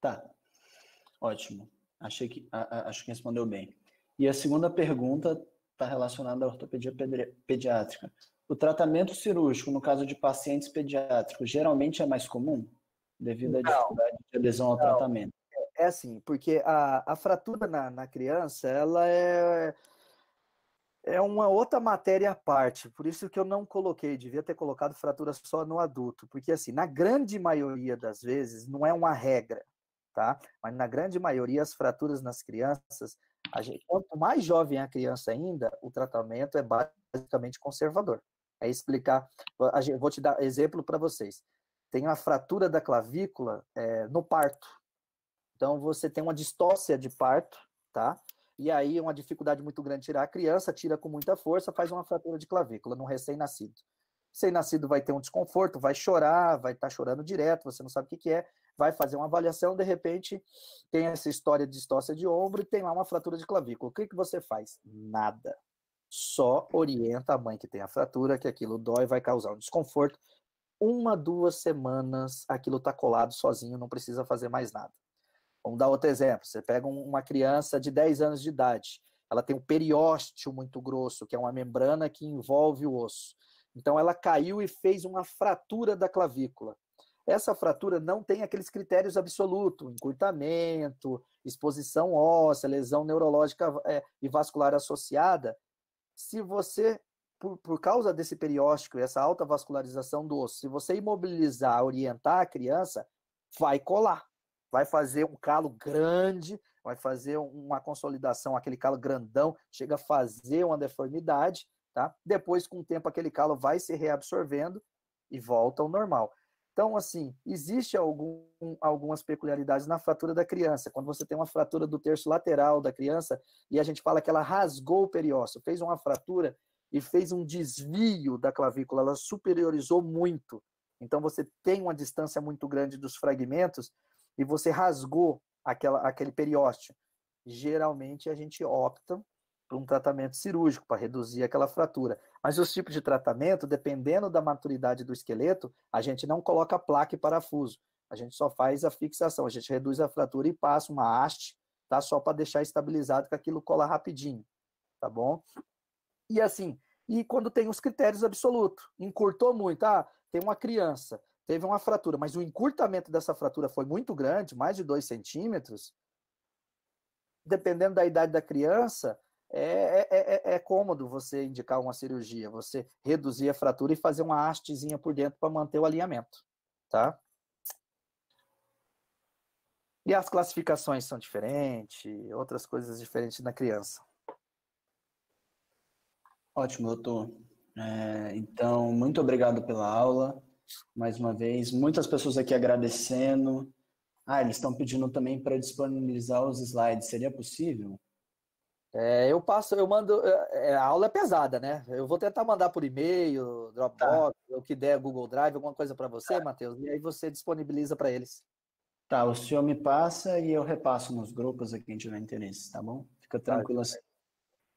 Tá. Ótimo. Achei que, a, a, acho que respondeu bem. E a segunda pergunta está relacionada à ortopedia pediátrica. O tratamento cirúrgico, no caso de pacientes pediátricos, geralmente é mais comum, devido à dificuldade de adesão ao não. tratamento. É, é assim, porque a, a fratura na, na criança, ela é, é uma outra matéria à parte, por isso que eu não coloquei, devia ter colocado fratura só no adulto, porque assim, na grande maioria das vezes, não é uma regra, tá? Mas na grande maioria, as fraturas nas crianças, gente, quanto mais jovem a criança ainda, o tratamento é basicamente conservador. É explicar. Eu vou te dar exemplo para vocês. Tem uma fratura da clavícula é, no parto. Então, você tem uma distócia de parto, tá? E aí, uma dificuldade muito grande tirar a criança, tira com muita força, faz uma fratura de clavícula no recém-nascido. Recém-nascido vai ter um desconforto, vai chorar, vai estar tá chorando direto, você não sabe o que, que é, vai fazer uma avaliação, de repente tem essa história de distócia de ombro e tem lá uma fratura de clavícula. O que, que você faz? Nada só orienta a mãe que tem a fratura que aquilo dói, vai causar um desconforto. Uma, duas semanas, aquilo está colado sozinho, não precisa fazer mais nada. Vamos dar outro exemplo. Você pega uma criança de 10 anos de idade, ela tem um periósteo muito grosso, que é uma membrana que envolve o osso. Então ela caiu e fez uma fratura da clavícula. Essa fratura não tem aqueles critérios absolutos, encurtamento, exposição óssea, lesão neurológica eh, e vascular associada, se você, por, por causa desse perióstico, essa alta vascularização do osso, se você imobilizar, orientar a criança, vai colar. Vai fazer um calo grande, vai fazer uma consolidação, aquele calo grandão, chega a fazer uma deformidade, tá? Depois, com o tempo, aquele calo vai se reabsorvendo e volta ao normal. Então, assim, existe algum, algumas peculiaridades na fratura da criança. Quando você tem uma fratura do terço lateral da criança e a gente fala que ela rasgou o periósteo, fez uma fratura e fez um desvio da clavícula, ela superiorizou muito. Então, você tem uma distância muito grande dos fragmentos e você rasgou aquela, aquele periósteo. Geralmente, a gente opta para um tratamento cirúrgico, para reduzir aquela fratura. Mas os tipos de tratamento, dependendo da maturidade do esqueleto, a gente não coloca placa e parafuso. A gente só faz a fixação, a gente reduz a fratura e passa uma haste, tá? Só para deixar estabilizado que aquilo cola rapidinho, tá bom? E assim, e quando tem os critérios absolutos, encurtou muito, ah, tem uma criança, teve uma fratura, mas o encurtamento dessa fratura foi muito grande, mais de 2 centímetros, dependendo da idade da criança, é é, é, é, é cômodo você indicar uma cirurgia, você reduzir a fratura e fazer uma hastezinha por dentro para manter o alinhamento, tá? E as classificações são diferentes, outras coisas diferentes na criança. Ótimo, doutor. É, então, muito obrigado pela aula, mais uma vez. Muitas pessoas aqui agradecendo. Ah, eles estão pedindo também para disponibilizar os slides. Seria possível? É, eu passo, eu mando. É, é, a aula é pesada, né? Eu vou tentar mandar por e-mail, Dropbox, tá. o que der, Google Drive, alguma coisa para você, tá. Matheus, e aí você disponibiliza para eles. Tá, o senhor me passa e eu repasso nos grupos aqui quem tiver interesse, tá bom? Fica tá, tranquilo assim.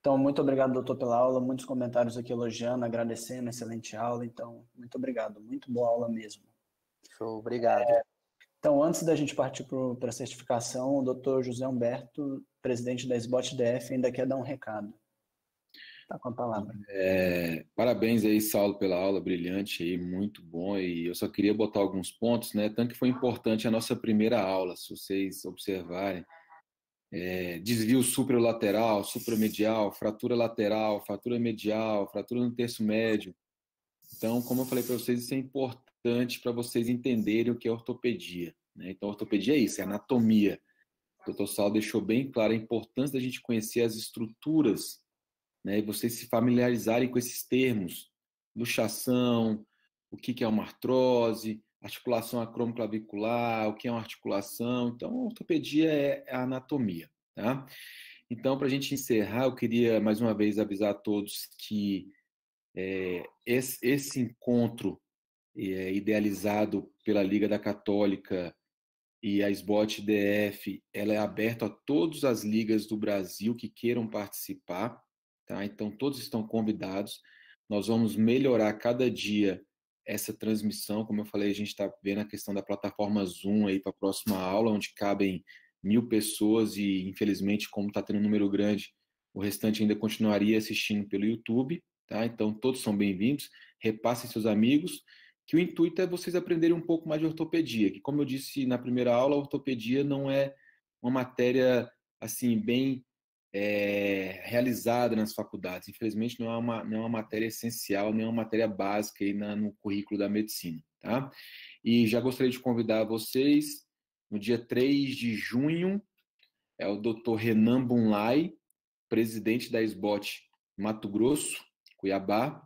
Então, muito obrigado, doutor, pela aula. Muitos comentários aqui elogiando, agradecendo, excelente aula. Então, muito obrigado. Muito boa aula mesmo. Show, obrigado. É, então, antes da gente partir para a certificação, o doutor José Humberto presidente da DF ainda quer dar um recado. Tá com a palavra. É, parabéns aí, Saulo, pela aula brilhante aí, muito bom. E eu só queria botar alguns pontos, né? Tanto que foi importante a nossa primeira aula, se vocês observarem. É, desvio supralateral, supramedial, fratura lateral, fratura medial, fratura no terço médio. Então, como eu falei para vocês, isso é importante para vocês entenderem o que é ortopedia. Né? Então, ortopedia é isso, é anatomia. O doutor Sal deixou bem claro a importância da gente conhecer as estruturas, né? E vocês se familiarizarem com esses termos: luxação, o que é uma artrose, articulação acromoclavicular, o que é uma articulação. Então, a ortopedia é, é a anatomia, tá? Então, para a gente encerrar, eu queria mais uma vez avisar a todos que é, esse, esse, encontro é, idealizado pela Liga da Católica e a SBOT DF ela é aberta a todas as ligas do Brasil que queiram participar, tá? Então todos estão convidados. Nós vamos melhorar cada dia essa transmissão. Como eu falei, a gente está vendo a questão da plataforma Zoom aí para a próxima aula, onde cabem mil pessoas e infelizmente, como está tendo um número grande, o restante ainda continuaria assistindo pelo YouTube, tá? Então todos são bem-vindos. Repassem seus amigos que o intuito é vocês aprenderem um pouco mais de ortopedia, que como eu disse na primeira aula, a ortopedia não é uma matéria assim bem é, realizada nas faculdades. Infelizmente, não é, uma, não é uma matéria essencial, nem é uma matéria básica aí na, no currículo da medicina, tá? E já gostaria de convidar vocês, no dia 3 de junho, é o Dr. Renan Bunlai, presidente da SBOT Mato Grosso, Cuiabá,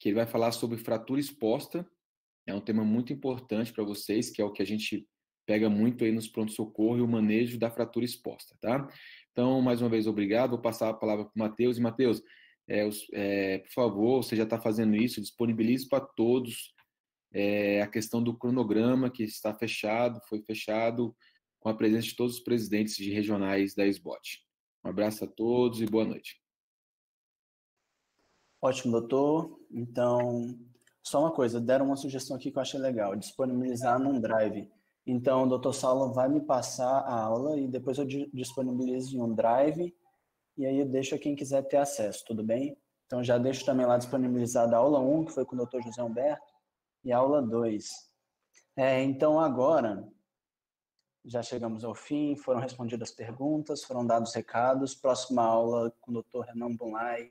que ele vai falar sobre fratura exposta é um tema muito importante para vocês, que é o que a gente pega muito aí nos pronto-socorro e o manejo da fratura exposta, tá? Então, mais uma vez, obrigado. Vou passar a palavra para o Matheus. E, Matheus, é, é, por favor, você já está fazendo isso, disponibilize para todos é, a questão do cronograma que está fechado, foi fechado com a presença de todos os presidentes de regionais da SBOT. Um abraço a todos e boa noite. Ótimo, doutor. Então, só uma coisa, deram uma sugestão aqui que eu achei legal, disponibilizar num drive. Então, o doutor Saulo vai me passar a aula e depois eu disponibilizo em um drive e aí eu deixo quem quiser ter acesso, tudo bem? Então, já deixo também lá disponibilizada a aula 1, que foi com o doutor José Humberto, e a aula 2. É, então, agora, já chegamos ao fim, foram respondidas perguntas, foram dados recados. Próxima aula com o doutor Renan Bonlai,